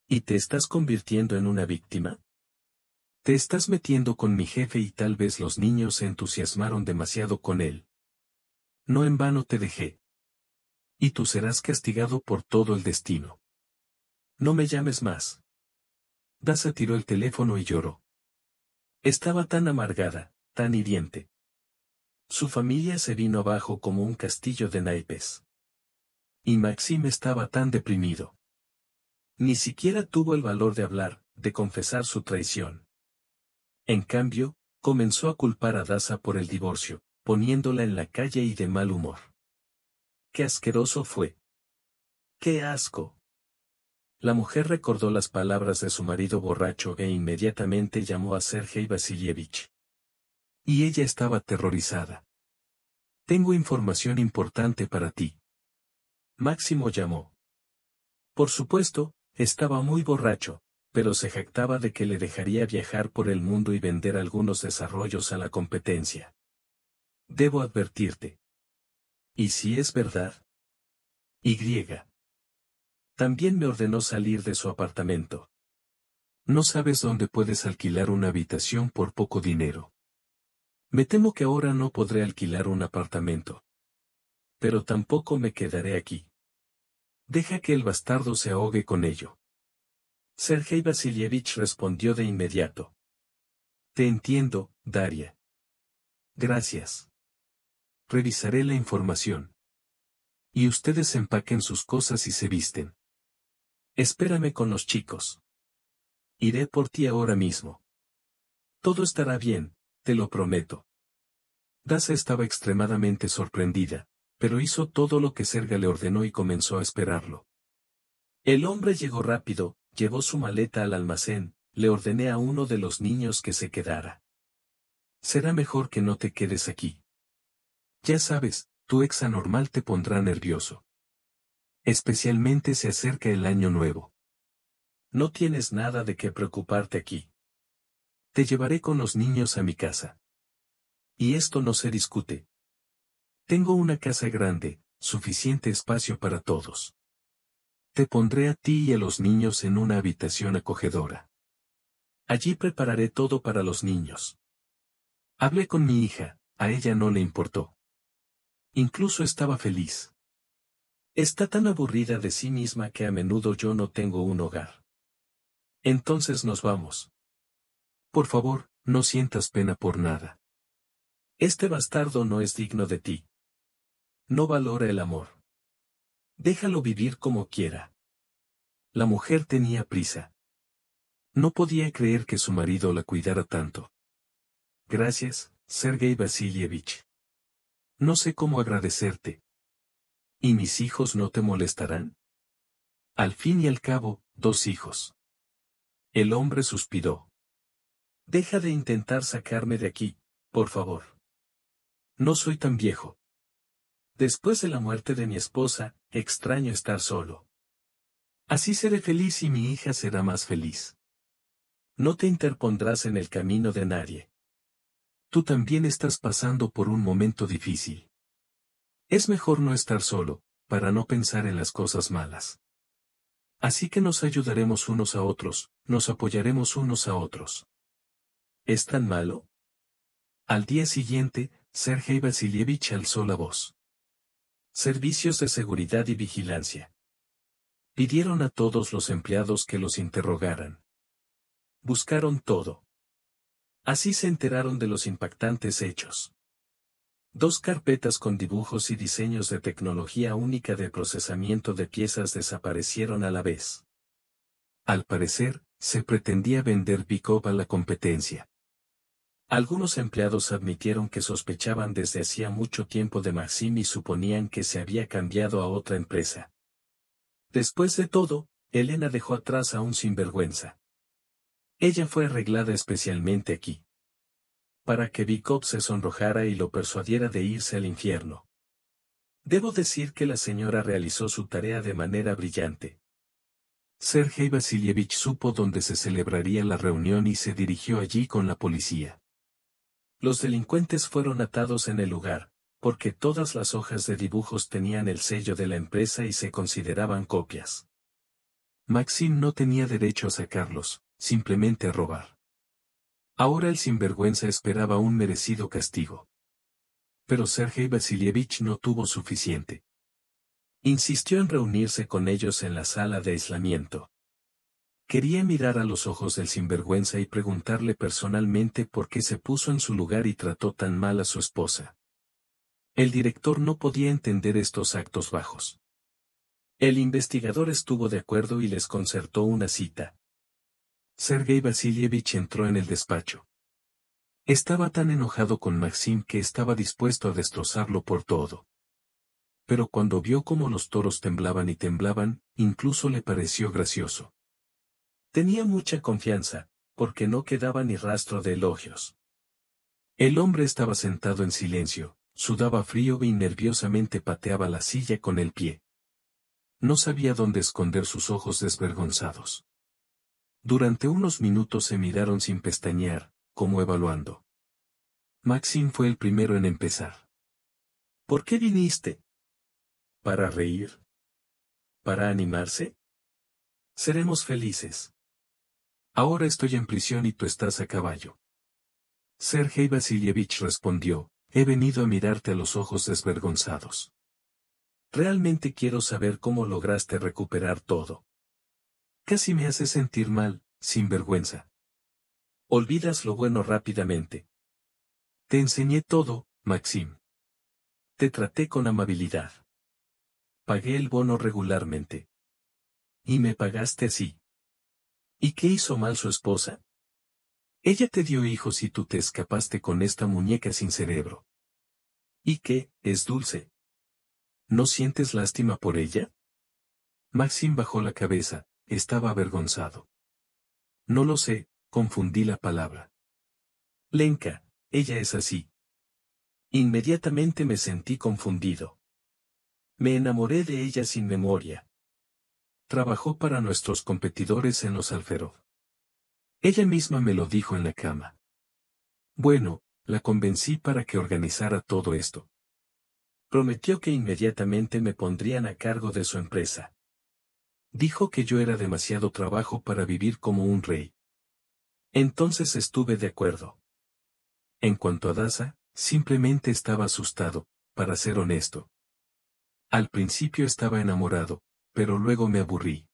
¿Y te estás convirtiendo en una víctima? Te estás metiendo con mi jefe y tal vez los niños se entusiasmaron demasiado con él. No en vano te dejé. Y tú serás castigado por todo el destino. No me llames más. Daza tiró el teléfono y lloró. Estaba tan amargada, tan hiriente. Su familia se vino abajo como un castillo de naipes. Y Maxim estaba tan deprimido. Ni siquiera tuvo el valor de hablar, de confesar su traición. En cambio, comenzó a culpar a Daza por el divorcio, poniéndola en la calle y de mal humor. ¡Qué asqueroso fue! ¡Qué asco! La mujer recordó las palabras de su marido borracho e inmediatamente llamó a Sergei Vasilievich. Y ella estaba aterrorizada. Tengo información importante para ti. Máximo llamó. Por supuesto, estaba muy borracho, pero se jactaba de que le dejaría viajar por el mundo y vender algunos desarrollos a la competencia. Debo advertirte. ¿Y si es verdad? Y. También me ordenó salir de su apartamento. No sabes dónde puedes alquilar una habitación por poco dinero. Me temo que ahora no podré alquilar un apartamento. Pero tampoco me quedaré aquí. Deja que el bastardo se ahogue con ello. Sergei Vasilievich respondió de inmediato. Te entiendo, Daria. Gracias. Revisaré la información. Y ustedes empaquen sus cosas y se visten. Espérame con los chicos. Iré por ti ahora mismo. Todo estará bien, te lo prometo. Daza estaba extremadamente sorprendida, pero hizo todo lo que Serga le ordenó y comenzó a esperarlo. El hombre llegó rápido, llevó su maleta al almacén, le ordené a uno de los niños que se quedara. Será mejor que no te quedes aquí. Ya sabes, tu ex anormal te pondrá nervioso. Especialmente se acerca el año nuevo. No tienes nada de qué preocuparte aquí. Te llevaré con los niños a mi casa. Y esto no se discute. Tengo una casa grande, suficiente espacio para todos. Te pondré a ti y a los niños en una habitación acogedora. Allí prepararé todo para los niños. Hablé con mi hija, a ella no le importó. Incluso estaba feliz. Está tan aburrida de sí misma que a menudo yo no tengo un hogar. Entonces nos vamos. Por favor, no sientas pena por nada. Este bastardo no es digno de ti. No valora el amor. Déjalo vivir como quiera. La mujer tenía prisa. No podía creer que su marido la cuidara tanto. Gracias, Sergei Vasilievich. No sé cómo agradecerte. ¿Y mis hijos no te molestarán? Al fin y al cabo, dos hijos. El hombre suspiró. Deja de intentar sacarme de aquí, por favor. No soy tan viejo. Después de la muerte de mi esposa, extraño estar solo. Así seré feliz y mi hija será más feliz. No te interpondrás en el camino de nadie. Tú también estás pasando por un momento difícil. Es mejor no estar solo, para no pensar en las cosas malas. Así que nos ayudaremos unos a otros, nos apoyaremos unos a otros. ¿Es tan malo? Al día siguiente, Sergei Vasilievich alzó la voz. Servicios de seguridad y vigilancia. Pidieron a todos los empleados que los interrogaran. Buscaron todo. Así se enteraron de los impactantes hechos. Dos carpetas con dibujos y diseños de tecnología única de procesamiento de piezas desaparecieron a la vez. Al parecer, se pretendía vender Picova a la competencia. Algunos empleados admitieron que sospechaban desde hacía mucho tiempo de Maxim y suponían que se había cambiado a otra empresa. Después de todo, Elena dejó atrás a un sinvergüenza. Ella fue arreglada especialmente aquí. Para que Bikov se sonrojara y lo persuadiera de irse al infierno. Debo decir que la señora realizó su tarea de manera brillante. Sergei Vasilievich supo dónde se celebraría la reunión y se dirigió allí con la policía. Los delincuentes fueron atados en el lugar, porque todas las hojas de dibujos tenían el sello de la empresa y se consideraban copias. Maxim no tenía derecho a sacarlos, simplemente a robar. Ahora el sinvergüenza esperaba un merecido castigo. Pero Sergei Vasilievich no tuvo suficiente. Insistió en reunirse con ellos en la sala de aislamiento. Quería mirar a los ojos del sinvergüenza y preguntarle personalmente por qué se puso en su lugar y trató tan mal a su esposa. El director no podía entender estos actos bajos. El investigador estuvo de acuerdo y les concertó una cita. Sergei Vasilievich entró en el despacho. Estaba tan enojado con Maxim que estaba dispuesto a destrozarlo por todo. Pero cuando vio cómo los toros temblaban y temblaban, incluso le pareció gracioso. Tenía mucha confianza, porque no quedaba ni rastro de elogios. El hombre estaba sentado en silencio, sudaba frío y nerviosamente pateaba la silla con el pie. No sabía dónde esconder sus ojos desvergonzados. Durante unos minutos se miraron sin pestañear, como evaluando. Maxim fue el primero en empezar. ¿Por qué viniste? ¿Para reír? ¿Para animarse? Seremos felices. Ahora estoy en prisión y tú estás a caballo. Sergei Vasilievich respondió, he venido a mirarte a los ojos desvergonzados. Realmente quiero saber cómo lograste recuperar todo. Casi me hace sentir mal, sin vergüenza. Olvidas lo bueno rápidamente. Te enseñé todo, Maxim. Te traté con amabilidad. Pagué el bono regularmente. Y me pagaste así. ¿Y qué hizo mal su esposa? Ella te dio hijos y tú te escapaste con esta muñeca sin cerebro. ¿Y qué, es dulce? ¿No sientes lástima por ella? Maxim bajó la cabeza, estaba avergonzado. No lo sé, confundí la palabra. Lenka, ella es así. Inmediatamente me sentí confundido. Me enamoré de ella sin memoria, trabajó para nuestros competidores en los Alferov. Ella misma me lo dijo en la cama. Bueno, la convencí para que organizara todo esto. Prometió que inmediatamente me pondrían a cargo de su empresa. Dijo que yo era demasiado trabajo para vivir como un rey. Entonces estuve de acuerdo. En cuanto a Daza, simplemente estaba asustado, para ser honesto. Al principio estaba enamorado, pero luego me aburrí.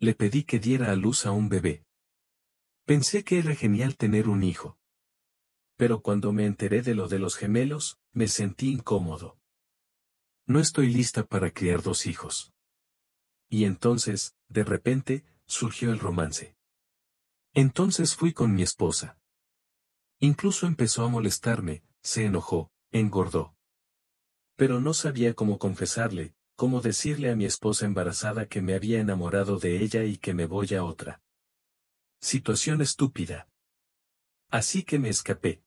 Le pedí que diera a luz a un bebé. Pensé que era genial tener un hijo. Pero cuando me enteré de lo de los gemelos, me sentí incómodo. No estoy lista para criar dos hijos. Y entonces, de repente, surgió el romance. Entonces fui con mi esposa. Incluso empezó a molestarme, se enojó, engordó. Pero no sabía cómo confesarle, ¿Cómo decirle a mi esposa embarazada que me había enamorado de ella y que me voy a otra? Situación estúpida. Así que me escapé.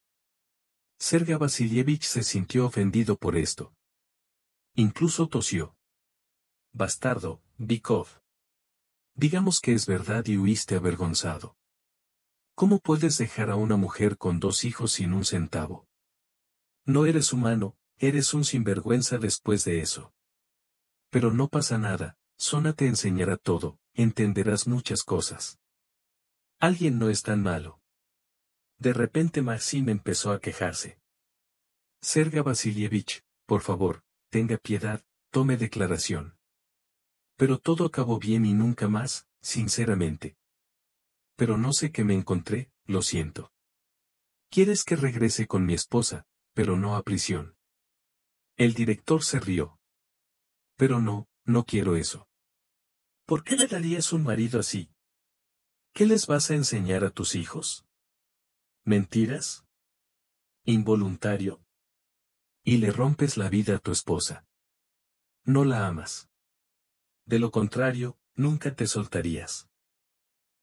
Serga Vasilievich se sintió ofendido por esto. Incluso tosió. Bastardo, Bikov. Digamos que es verdad y huiste avergonzado. ¿Cómo puedes dejar a una mujer con dos hijos sin un centavo? No eres humano, eres un sinvergüenza después de eso. Pero no pasa nada, Sona te enseñará todo, entenderás muchas cosas. Alguien no es tan malo. De repente Maxim empezó a quejarse. Serga Vasilievich, por favor, tenga piedad, tome declaración. Pero todo acabó bien y nunca más, sinceramente. Pero no sé qué me encontré, lo siento. Quieres que regrese con mi esposa, pero no a prisión. El director se rió. Pero no, no quiero eso. ¿Por qué le darías un marido así? ¿Qué les vas a enseñar a tus hijos? ¿Mentiras? ¿Involuntario? Y le rompes la vida a tu esposa. No la amas. De lo contrario, nunca te soltarías.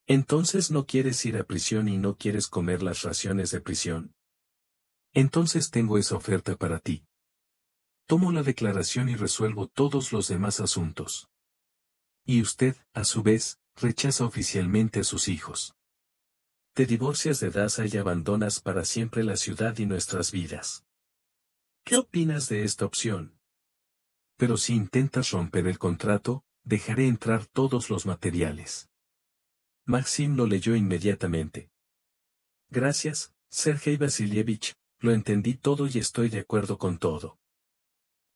Entonces no quieres ir a prisión y no quieres comer las raciones de prisión. Entonces tengo esa oferta para ti tomo la declaración y resuelvo todos los demás asuntos. Y usted, a su vez, rechaza oficialmente a sus hijos. Te divorcias de Daza y abandonas para siempre la ciudad y nuestras vidas. ¿Qué opinas de esta opción? Pero si intentas romper el contrato, dejaré entrar todos los materiales. Maxim lo leyó inmediatamente. Gracias, Sergei Vasilievich, lo entendí todo y estoy de acuerdo con todo.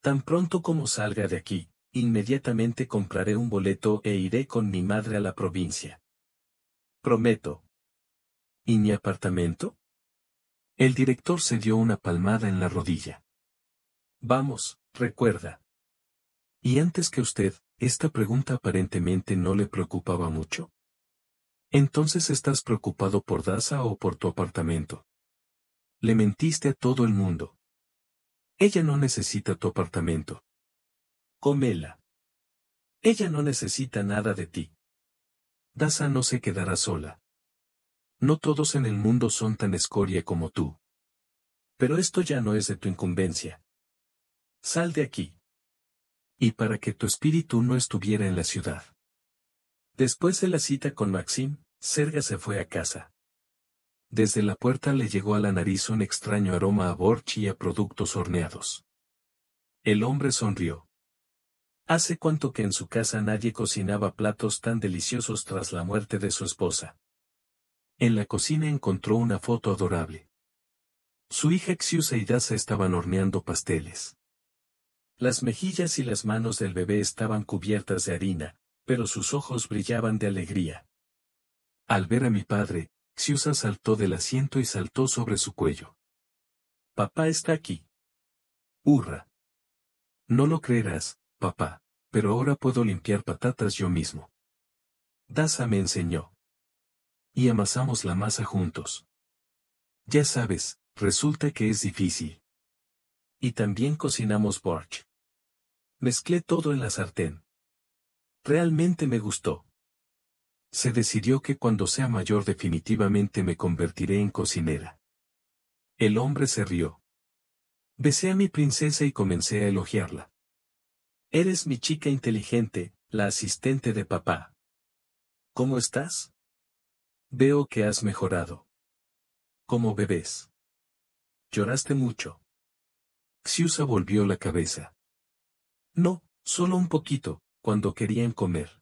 Tan pronto como salga de aquí, inmediatamente compraré un boleto e iré con mi madre a la provincia. Prometo. ¿Y mi apartamento? El director se dio una palmada en la rodilla. Vamos, recuerda. Y antes que usted, esta pregunta aparentemente no le preocupaba mucho. Entonces estás preocupado por Daza o por tu apartamento. Le mentiste a todo el mundo. Ella no necesita tu apartamento. Comela. Ella no necesita nada de ti. Daza no se quedará sola. No todos en el mundo son tan escoria como tú. Pero esto ya no es de tu incumbencia. Sal de aquí. Y para que tu espíritu no estuviera en la ciudad. Después de la cita con Maxim, Serga se fue a casa. Desde la puerta le llegó a la nariz un extraño aroma a borch y a productos horneados. El hombre sonrió. Hace cuánto que en su casa nadie cocinaba platos tan deliciosos tras la muerte de su esposa. En la cocina encontró una foto adorable. Su hija Xiusa y Daza estaban horneando pasteles. Las mejillas y las manos del bebé estaban cubiertas de harina, pero sus ojos brillaban de alegría. Al ver a mi padre, Xiusa saltó del asiento y saltó sobre su cuello. Papá está aquí. Hurra. No lo creerás, papá, pero ahora puedo limpiar patatas yo mismo. Daza me enseñó. Y amasamos la masa juntos. Ya sabes, resulta que es difícil. Y también cocinamos borch. Mezclé todo en la sartén. Realmente me gustó. Se decidió que cuando sea mayor definitivamente me convertiré en cocinera. El hombre se rió. Besé a mi princesa y comencé a elogiarla. Eres mi chica inteligente, la asistente de papá. ¿Cómo estás? Veo que has mejorado. Como bebés. Lloraste mucho. Xiusa volvió la cabeza. No, solo un poquito, cuando querían comer.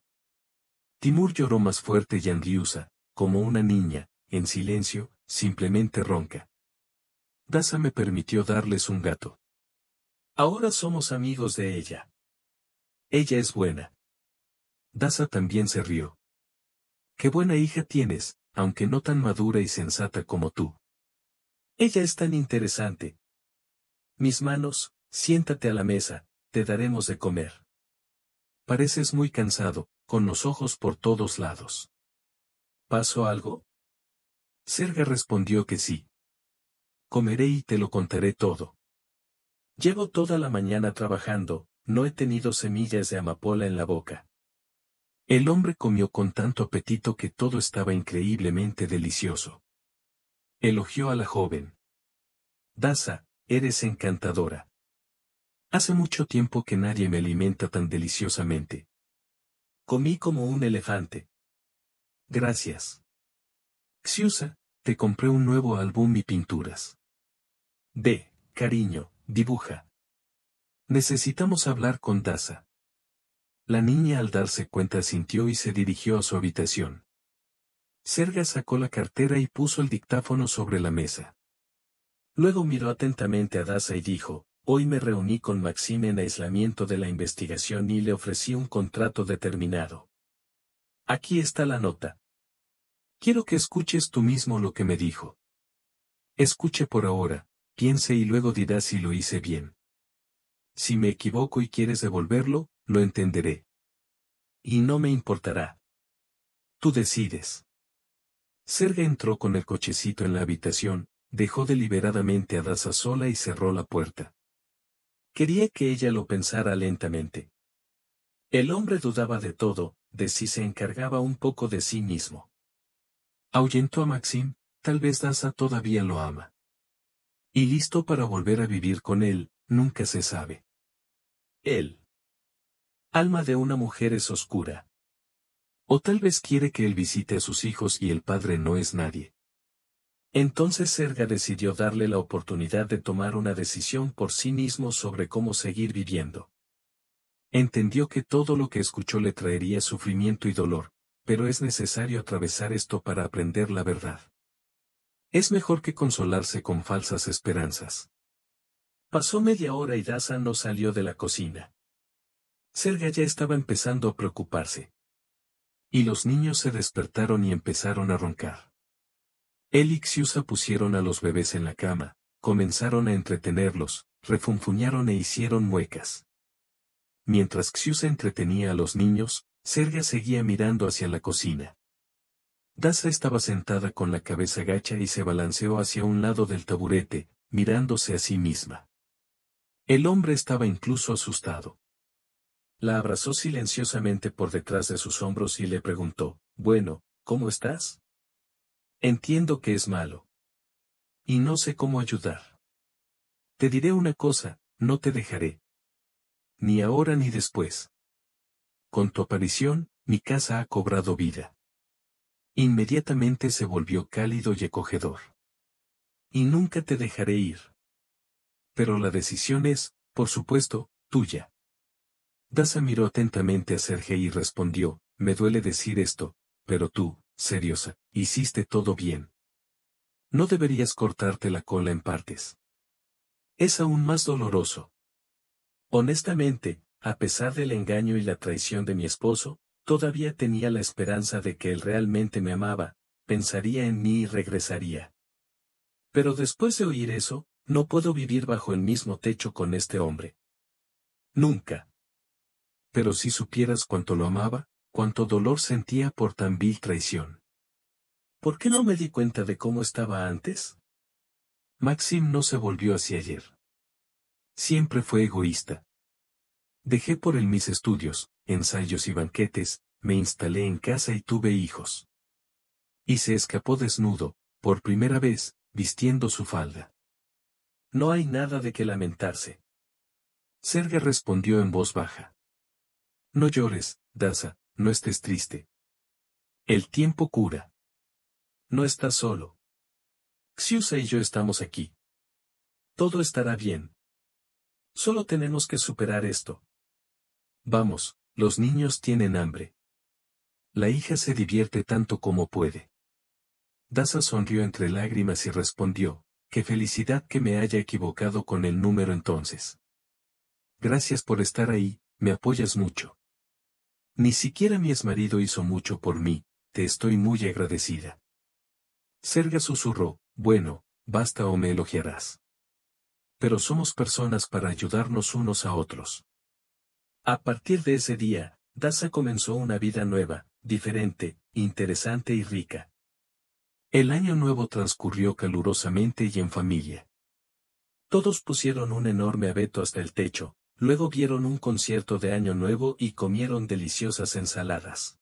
Timur lloró más fuerte y andriusa, como una niña, en silencio, simplemente ronca. Daza me permitió darles un gato. Ahora somos amigos de ella. Ella es buena. Dasa también se rió. Qué buena hija tienes, aunque no tan madura y sensata como tú. Ella es tan interesante. Mis manos, siéntate a la mesa, te daremos de comer. Pareces muy cansado, con los ojos por todos lados. ¿Pasó algo? Serga respondió que sí. Comeré y te lo contaré todo. Llevo toda la mañana trabajando, no he tenido semillas de amapola en la boca. El hombre comió con tanto apetito que todo estaba increíblemente delicioso. Elogió a la joven. Daza, eres encantadora. Hace mucho tiempo que nadie me alimenta tan deliciosamente. Comí como un elefante. Gracias. Xiusa, te compré un nuevo álbum y pinturas. D. Cariño, dibuja. Necesitamos hablar con Daza. La niña al darse cuenta sintió y se dirigió a su habitación. Serga sacó la cartera y puso el dictáfono sobre la mesa. Luego miró atentamente a Daza y dijo, Hoy me reuní con Maxime en aislamiento de la investigación y le ofrecí un contrato determinado. Aquí está la nota. Quiero que escuches tú mismo lo que me dijo. Escuche por ahora, piense y luego dirás si lo hice bien. Si me equivoco y quieres devolverlo, lo entenderé. Y no me importará. Tú decides. Serga entró con el cochecito en la habitación, dejó deliberadamente a Daza sola y cerró la puerta. Quería que ella lo pensara lentamente. El hombre dudaba de todo, de si se encargaba un poco de sí mismo. Ahuyentó a Maxim, tal vez Daza todavía lo ama. Y listo para volver a vivir con él, nunca se sabe. Él. Alma de una mujer es oscura. O tal vez quiere que él visite a sus hijos y el padre no es nadie. Entonces Serga decidió darle la oportunidad de tomar una decisión por sí mismo sobre cómo seguir viviendo. Entendió que todo lo que escuchó le traería sufrimiento y dolor, pero es necesario atravesar esto para aprender la verdad. Es mejor que consolarse con falsas esperanzas. Pasó media hora y Daza no salió de la cocina. Serga ya estaba empezando a preocuparse. Y los niños se despertaron y empezaron a roncar. Él y Xiusa pusieron a los bebés en la cama, comenzaron a entretenerlos, refunfuñaron e hicieron muecas. Mientras Xiusa entretenía a los niños, Serga seguía mirando hacia la cocina. Daza estaba sentada con la cabeza gacha y se balanceó hacia un lado del taburete, mirándose a sí misma. El hombre estaba incluso asustado. La abrazó silenciosamente por detrás de sus hombros y le preguntó, Bueno, ¿cómo estás? Entiendo que es malo. Y no sé cómo ayudar. Te diré una cosa, no te dejaré. Ni ahora ni después. Con tu aparición, mi casa ha cobrado vida. Inmediatamente se volvió cálido y acogedor. Y nunca te dejaré ir. Pero la decisión es, por supuesto, tuya. Dasa miró atentamente a Sergei y respondió, me duele decir esto, pero tú, seriosa, hiciste todo bien. No deberías cortarte la cola en partes. Es aún más doloroso. Honestamente, a pesar del engaño y la traición de mi esposo, todavía tenía la esperanza de que él realmente me amaba, pensaría en mí y regresaría. Pero después de oír eso, no puedo vivir bajo el mismo techo con este hombre. Nunca. Pero si supieras cuánto lo amaba, cuánto dolor sentía por tan vil traición. ¿Por qué no me di cuenta de cómo estaba antes? Maxim no se volvió hacia ayer. Siempre fue egoísta. Dejé por él mis estudios, ensayos y banquetes, me instalé en casa y tuve hijos. Y se escapó desnudo, por primera vez, vistiendo su falda. No hay nada de que lamentarse. Serga respondió en voz baja. No llores, Daza, no estés triste. El tiempo cura. No estás solo. Xiusa y yo estamos aquí. Todo estará bien. Solo tenemos que superar esto. Vamos, los niños tienen hambre. La hija se divierte tanto como puede. Daza sonrió entre lágrimas y respondió, qué felicidad que me haya equivocado con el número entonces. Gracias por estar ahí, me apoyas mucho. Ni siquiera mi exmarido hizo mucho por mí, te estoy muy agradecida. Serga susurró, bueno, basta o me elogiarás. Pero somos personas para ayudarnos unos a otros. A partir de ese día, Daza comenzó una vida nueva, diferente, interesante y rica. El año nuevo transcurrió calurosamente y en familia. Todos pusieron un enorme abeto hasta el techo, Luego vieron un concierto de Año Nuevo y comieron deliciosas ensaladas.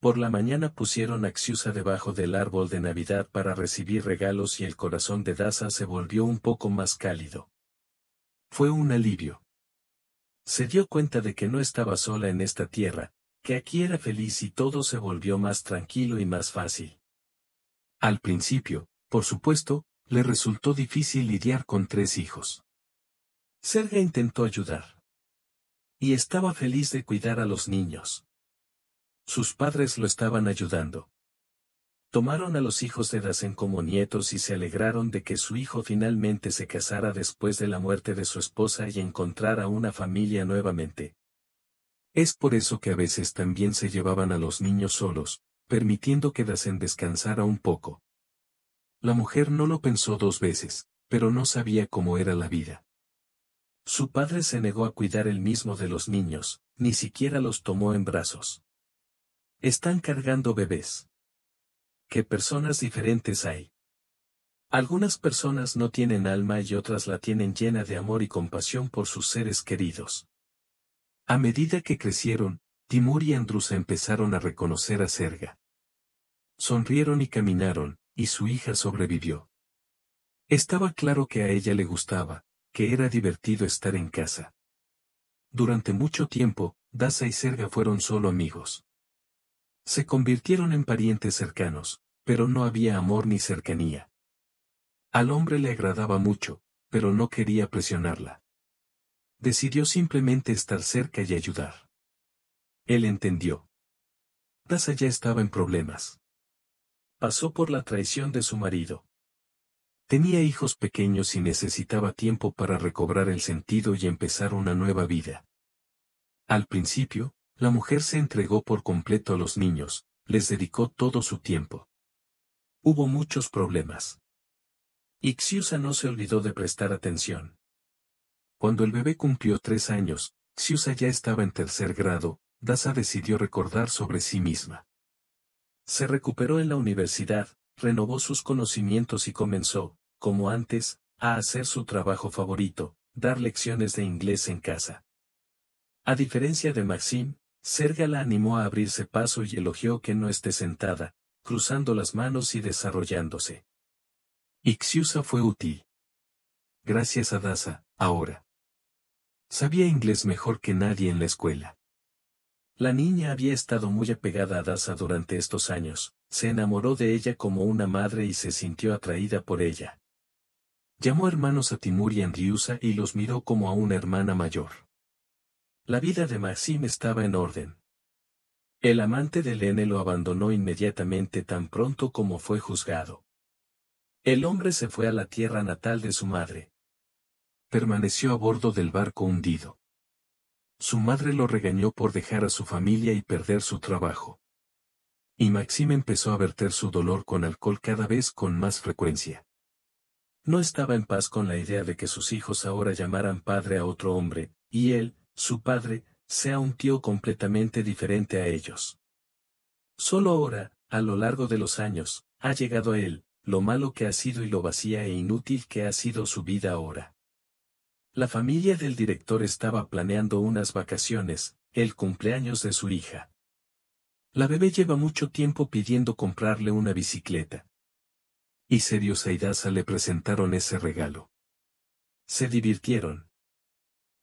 Por la mañana pusieron a debajo del árbol de Navidad para recibir regalos y el corazón de Daza se volvió un poco más cálido. Fue un alivio. Se dio cuenta de que no estaba sola en esta tierra, que aquí era feliz y todo se volvió más tranquilo y más fácil. Al principio, por supuesto, le resultó difícil lidiar con tres hijos. Serga intentó ayudar. Y estaba feliz de cuidar a los niños. Sus padres lo estaban ayudando. Tomaron a los hijos de Dasen como nietos y se alegraron de que su hijo finalmente se casara después de la muerte de su esposa y encontrara una familia nuevamente. Es por eso que a veces también se llevaban a los niños solos, permitiendo que Dasen descansara un poco. La mujer no lo pensó dos veces, pero no sabía cómo era la vida. Su padre se negó a cuidar el mismo de los niños, ni siquiera los tomó en brazos. Están cargando bebés. ¿Qué personas diferentes hay? Algunas personas no tienen alma y otras la tienen llena de amor y compasión por sus seres queridos. A medida que crecieron, Timur y Andrusa empezaron a reconocer a Serga. Sonrieron y caminaron, y su hija sobrevivió. Estaba claro que a ella le gustaba, que era divertido estar en casa. Durante mucho tiempo, Daza y Serga fueron solo amigos. Se convirtieron en parientes cercanos, pero no había amor ni cercanía. Al hombre le agradaba mucho, pero no quería presionarla. Decidió simplemente estar cerca y ayudar. Él entendió. Daza ya estaba en problemas. Pasó por la traición de su marido. Tenía hijos pequeños y necesitaba tiempo para recobrar el sentido y empezar una nueva vida. Al principio, la mujer se entregó por completo a los niños, les dedicó todo su tiempo. Hubo muchos problemas. Xiusa no se olvidó de prestar atención. Cuando el bebé cumplió tres años, Xiusa ya estaba en tercer grado, Daza decidió recordar sobre sí misma. Se recuperó en la universidad, renovó sus conocimientos y comenzó, como antes, a hacer su trabajo favorito, dar lecciones de inglés en casa. A diferencia de Maxim, Serga la animó a abrirse paso y elogió que no esté sentada, cruzando las manos y desarrollándose. Ixiusa fue útil. Gracias a Daza, ahora. Sabía inglés mejor que nadie en la escuela. La niña había estado muy apegada a Daza durante estos años, se enamoró de ella como una madre y se sintió atraída por ella. Llamó hermanos a Timur y Andriusa y los miró como a una hermana mayor. La vida de Maxim estaba en orden. El amante de Lene lo abandonó inmediatamente tan pronto como fue juzgado. El hombre se fue a la tierra natal de su madre. Permaneció a bordo del barco hundido. Su madre lo regañó por dejar a su familia y perder su trabajo. Y Maxim empezó a verter su dolor con alcohol cada vez con más frecuencia no estaba en paz con la idea de que sus hijos ahora llamaran padre a otro hombre, y él, su padre, sea un tío completamente diferente a ellos. Solo ahora, a lo largo de los años, ha llegado a él, lo malo que ha sido y lo vacía e inútil que ha sido su vida ahora. La familia del director estaba planeando unas vacaciones, el cumpleaños de su hija. La bebé lleva mucho tiempo pidiendo comprarle una bicicleta y y Dasa e le presentaron ese regalo. Se divirtieron.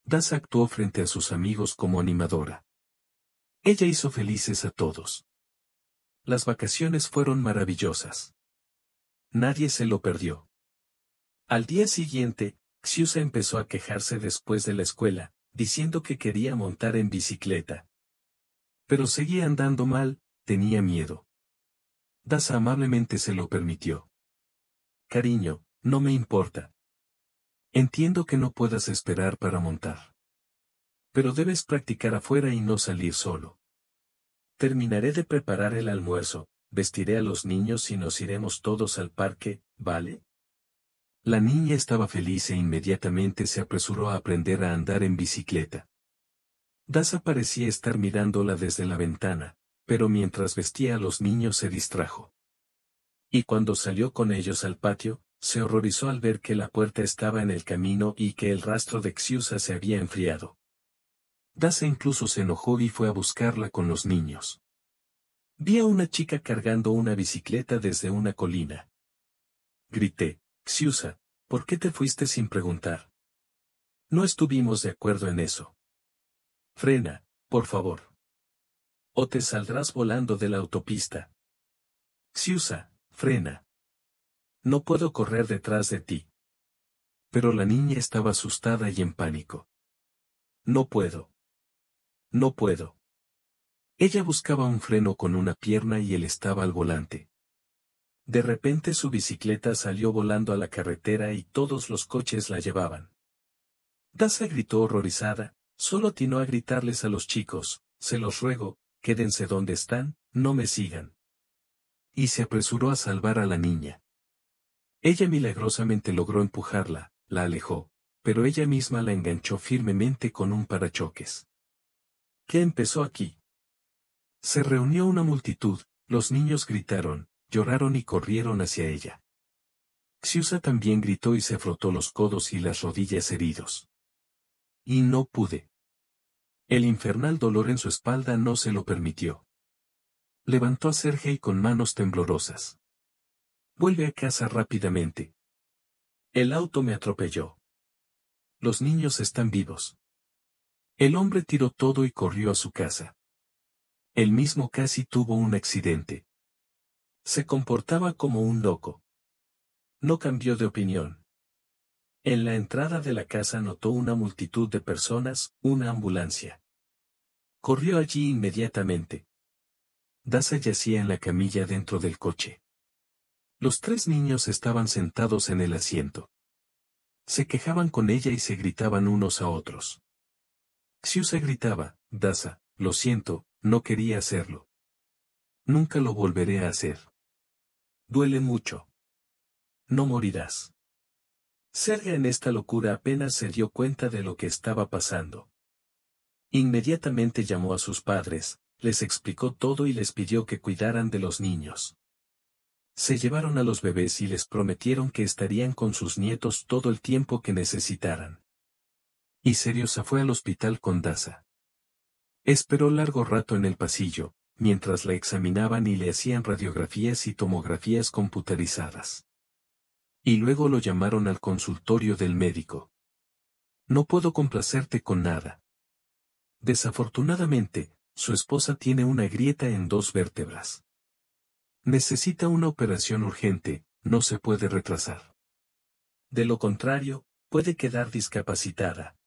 Dasa actuó frente a sus amigos como animadora. Ella hizo felices a todos. Las vacaciones fueron maravillosas. Nadie se lo perdió. Al día siguiente, Xiusa empezó a quejarse después de la escuela, diciendo que quería montar en bicicleta. Pero seguía andando mal, tenía miedo. Dasa amablemente se lo permitió. Cariño, no me importa. Entiendo que no puedas esperar para montar. Pero debes practicar afuera y no salir solo. Terminaré de preparar el almuerzo, vestiré a los niños y nos iremos todos al parque, ¿vale? La niña estaba feliz e inmediatamente se apresuró a aprender a andar en bicicleta. Daza parecía estar mirándola desde la ventana, pero mientras vestía a los niños se distrajo y cuando salió con ellos al patio, se horrorizó al ver que la puerta estaba en el camino y que el rastro de Xiusa se había enfriado. dase incluso se enojó y fue a buscarla con los niños. Vi a una chica cargando una bicicleta desde una colina. Grité, Xiusa, ¿por qué te fuiste sin preguntar? No estuvimos de acuerdo en eso. Frena, por favor. O te saldrás volando de la autopista. Xiusa, Frena. No puedo correr detrás de ti. Pero la niña estaba asustada y en pánico. No puedo. No puedo. Ella buscaba un freno con una pierna y él estaba al volante. De repente su bicicleta salió volando a la carretera y todos los coches la llevaban. Daza gritó horrorizada, solo atinó a gritarles a los chicos, se los ruego, quédense donde están, no me sigan y se apresuró a salvar a la niña. Ella milagrosamente logró empujarla, la alejó, pero ella misma la enganchó firmemente con un parachoques. ¿Qué empezó aquí? Se reunió una multitud, los niños gritaron, lloraron y corrieron hacia ella. Xiusa también gritó y se frotó los codos y las rodillas heridos. Y no pude. El infernal dolor en su espalda no se lo permitió levantó a Sergei con manos temblorosas. Vuelve a casa rápidamente. El auto me atropelló. Los niños están vivos. El hombre tiró todo y corrió a su casa. Él mismo casi tuvo un accidente. Se comportaba como un loco. No cambió de opinión. En la entrada de la casa notó una multitud de personas, una ambulancia. Corrió allí inmediatamente. Daza yacía en la camilla dentro del coche. Los tres niños estaban sentados en el asiento. Se quejaban con ella y se gritaban unos a otros. Siusa gritaba, Daza, lo siento, no quería hacerlo. Nunca lo volveré a hacer. Duele mucho. No morirás. Serga en esta locura apenas se dio cuenta de lo que estaba pasando. Inmediatamente llamó a sus padres, les explicó todo y les pidió que cuidaran de los niños. Se llevaron a los bebés y les prometieron que estarían con sus nietos todo el tiempo que necesitaran. Y Seriosa fue al hospital con Daza. Esperó largo rato en el pasillo, mientras la examinaban y le hacían radiografías y tomografías computarizadas. Y luego lo llamaron al consultorio del médico. No puedo complacerte con nada. Desafortunadamente, su esposa tiene una grieta en dos vértebras. Necesita una operación urgente, no se puede retrasar. De lo contrario, puede quedar discapacitada.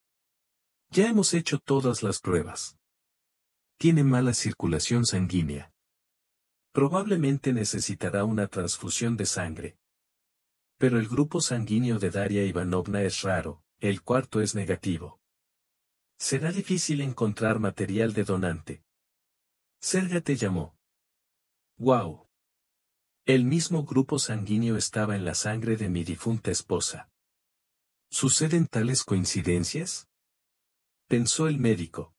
Ya hemos hecho todas las pruebas. Tiene mala circulación sanguínea. Probablemente necesitará una transfusión de sangre. Pero el grupo sanguíneo de Daria Ivanovna es raro, el cuarto es negativo. Será difícil encontrar material de donante. Serga te llamó. —¡Guau! El mismo grupo sanguíneo estaba en la sangre de mi difunta esposa. ¿Suceden tales coincidencias? Pensó el médico.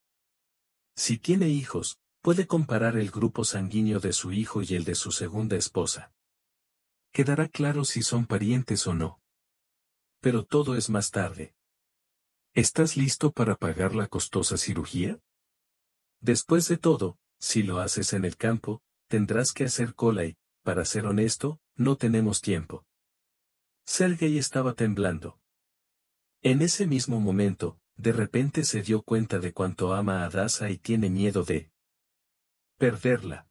Si tiene hijos, puede comparar el grupo sanguíneo de su hijo y el de su segunda esposa. Quedará claro si son parientes o no. Pero todo es más tarde. ¿Estás listo para pagar la costosa cirugía? Después de todo, si lo haces en el campo, tendrás que hacer cola y, para ser honesto, no tenemos tiempo. Sergey estaba temblando. En ese mismo momento, de repente se dio cuenta de cuánto ama a Daza y tiene miedo de perderla.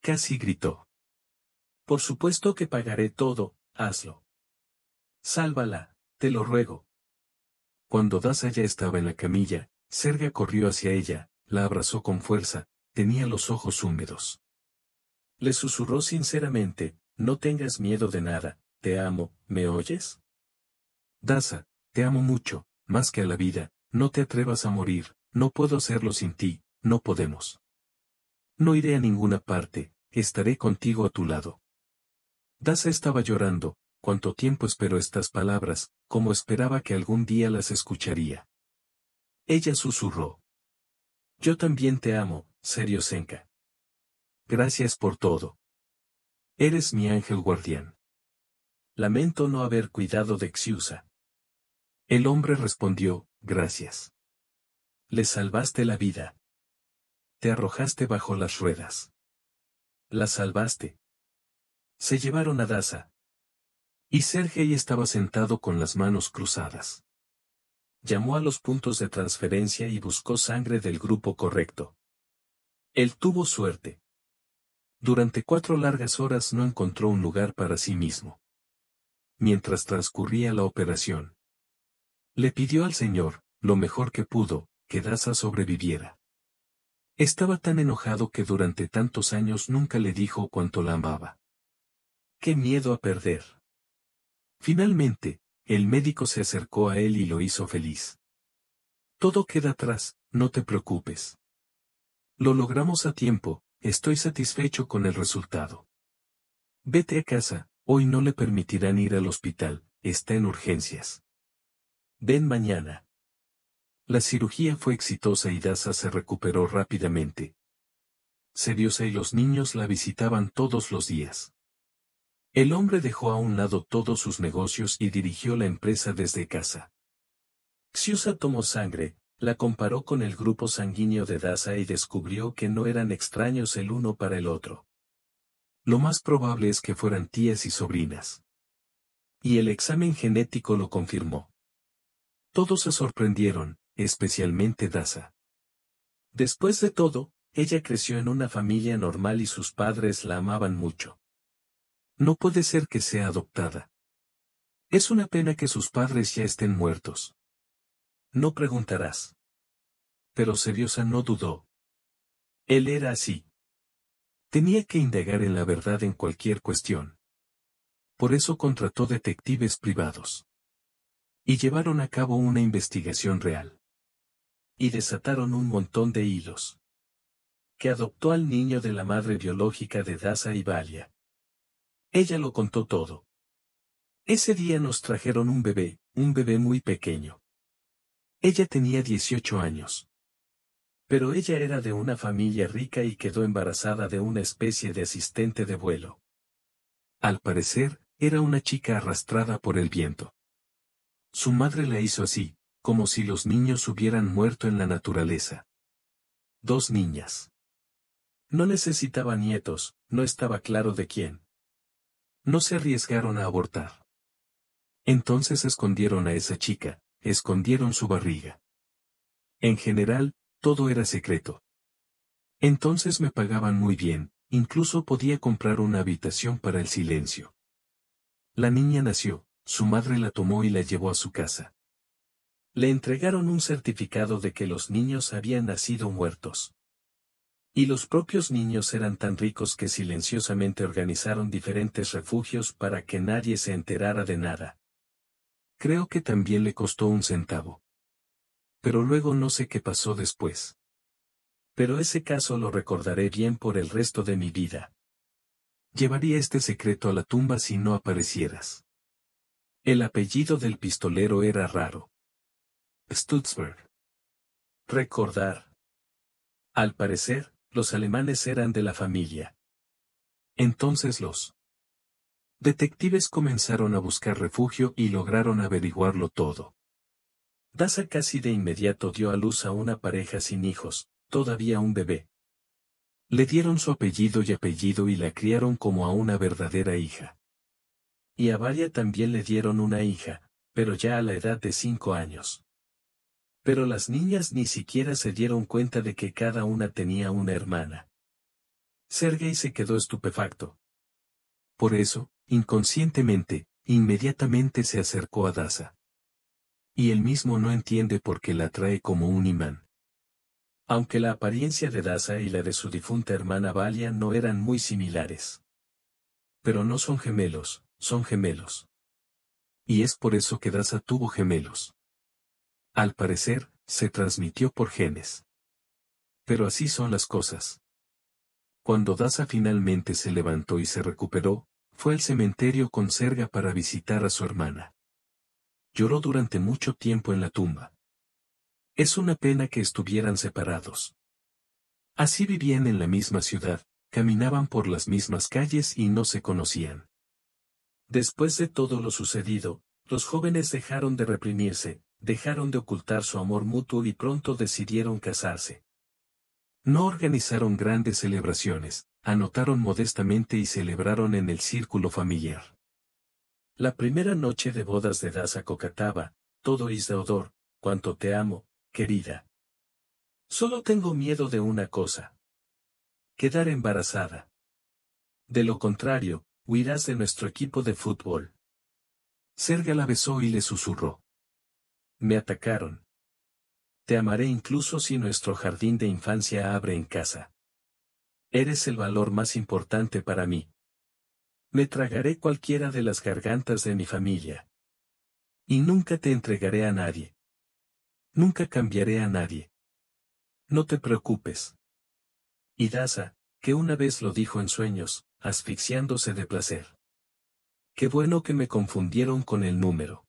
Casi gritó. Por supuesto que pagaré todo, hazlo. Sálvala, te lo ruego. Cuando Daza ya estaba en la camilla, Serga corrió hacia ella, la abrazó con fuerza, tenía los ojos húmedos. Le susurró sinceramente, no tengas miedo de nada, te amo, ¿me oyes? Daza, te amo mucho, más que a la vida, no te atrevas a morir, no puedo hacerlo sin ti, no podemos. No iré a ninguna parte, estaré contigo a tu lado. Daza estaba llorando, cuánto tiempo esperó estas palabras, como esperaba que algún día las escucharía. Ella susurró. Yo también te amo, Serio Senka. Gracias por todo. Eres mi ángel guardián. Lamento no haber cuidado de Xiusa. El hombre respondió, gracias. Le salvaste la vida. Te arrojaste bajo las ruedas. La salvaste. Se llevaron a Daza, y Sergei estaba sentado con las manos cruzadas. Llamó a los puntos de transferencia y buscó sangre del grupo correcto. Él tuvo suerte. Durante cuatro largas horas no encontró un lugar para sí mismo. Mientras transcurría la operación, le pidió al Señor, lo mejor que pudo, que Daza sobreviviera. Estaba tan enojado que durante tantos años nunca le dijo cuánto la amaba. ¡Qué miedo a perder! Finalmente, el médico se acercó a él y lo hizo feliz. Todo queda atrás, no te preocupes. Lo logramos a tiempo, estoy satisfecho con el resultado. Vete a casa, hoy no le permitirán ir al hospital, está en urgencias. Ven mañana. La cirugía fue exitosa y Daza se recuperó rápidamente. Seriosa y los niños la visitaban todos los días. El hombre dejó a un lado todos sus negocios y dirigió la empresa desde casa. Xiusa tomó sangre, la comparó con el grupo sanguíneo de Daza y descubrió que no eran extraños el uno para el otro. Lo más probable es que fueran tías y sobrinas. Y el examen genético lo confirmó. Todos se sorprendieron, especialmente Daza. Después de todo, ella creció en una familia normal y sus padres la amaban mucho. No puede ser que sea adoptada. Es una pena que sus padres ya estén muertos. No preguntarás. Pero Seriosa no dudó. Él era así. Tenía que indagar en la verdad en cualquier cuestión. Por eso contrató detectives privados. Y llevaron a cabo una investigación real. Y desataron un montón de hilos. Que adoptó al niño de la madre biológica de Daza y Valia. Ella lo contó todo. Ese día nos trajeron un bebé, un bebé muy pequeño. Ella tenía 18 años. Pero ella era de una familia rica y quedó embarazada de una especie de asistente de vuelo. Al parecer, era una chica arrastrada por el viento. Su madre la hizo así, como si los niños hubieran muerto en la naturaleza. Dos niñas. No necesitaba nietos, no estaba claro de quién. No se arriesgaron a abortar. Entonces escondieron a esa chica, escondieron su barriga. En general, todo era secreto. Entonces me pagaban muy bien, incluso podía comprar una habitación para el silencio. La niña nació, su madre la tomó y la llevó a su casa. Le entregaron un certificado de que los niños habían nacido muertos. Y los propios niños eran tan ricos que silenciosamente organizaron diferentes refugios para que nadie se enterara de nada. Creo que también le costó un centavo. Pero luego no sé qué pasó después. Pero ese caso lo recordaré bien por el resto de mi vida. Llevaría este secreto a la tumba si no aparecieras. El apellido del pistolero era raro. Stutzberg. Recordar. Al parecer, los alemanes eran de la familia. Entonces los detectives comenzaron a buscar refugio y lograron averiguarlo todo. Daza casi de inmediato dio a luz a una pareja sin hijos, todavía un bebé. Le dieron su apellido y apellido y la criaron como a una verdadera hija. Y a Varia también le dieron una hija, pero ya a la edad de cinco años. Pero las niñas ni siquiera se dieron cuenta de que cada una tenía una hermana. Sergei se quedó estupefacto. Por eso, inconscientemente, inmediatamente se acercó a Daza. Y él mismo no entiende por qué la trae como un imán. Aunque la apariencia de Daza y la de su difunta hermana Valia no eran muy similares. Pero no son gemelos, son gemelos. Y es por eso que Daza tuvo gemelos. Al parecer, se transmitió por genes. Pero así son las cosas. Cuando Daza finalmente se levantó y se recuperó, fue al cementerio con Serga para visitar a su hermana. Lloró durante mucho tiempo en la tumba. Es una pena que estuvieran separados. Así vivían en la misma ciudad, caminaban por las mismas calles y no se conocían. Después de todo lo sucedido, los jóvenes dejaron de reprimirse, dejaron de ocultar su amor mutuo y pronto decidieron casarse. No organizaron grandes celebraciones, anotaron modestamente y celebraron en el círculo familiar. La primera noche de bodas de Daza Cocataba, todo odor, cuanto te amo, querida. Solo tengo miedo de una cosa. Quedar embarazada. De lo contrario, huirás de nuestro equipo de fútbol. Serga la besó y le susurró me atacaron. Te amaré incluso si nuestro jardín de infancia abre en casa. Eres el valor más importante para mí. Me tragaré cualquiera de las gargantas de mi familia. Y nunca te entregaré a nadie. Nunca cambiaré a nadie. No te preocupes. Y Daza, que una vez lo dijo en sueños, asfixiándose de placer. Qué bueno que me confundieron con el número.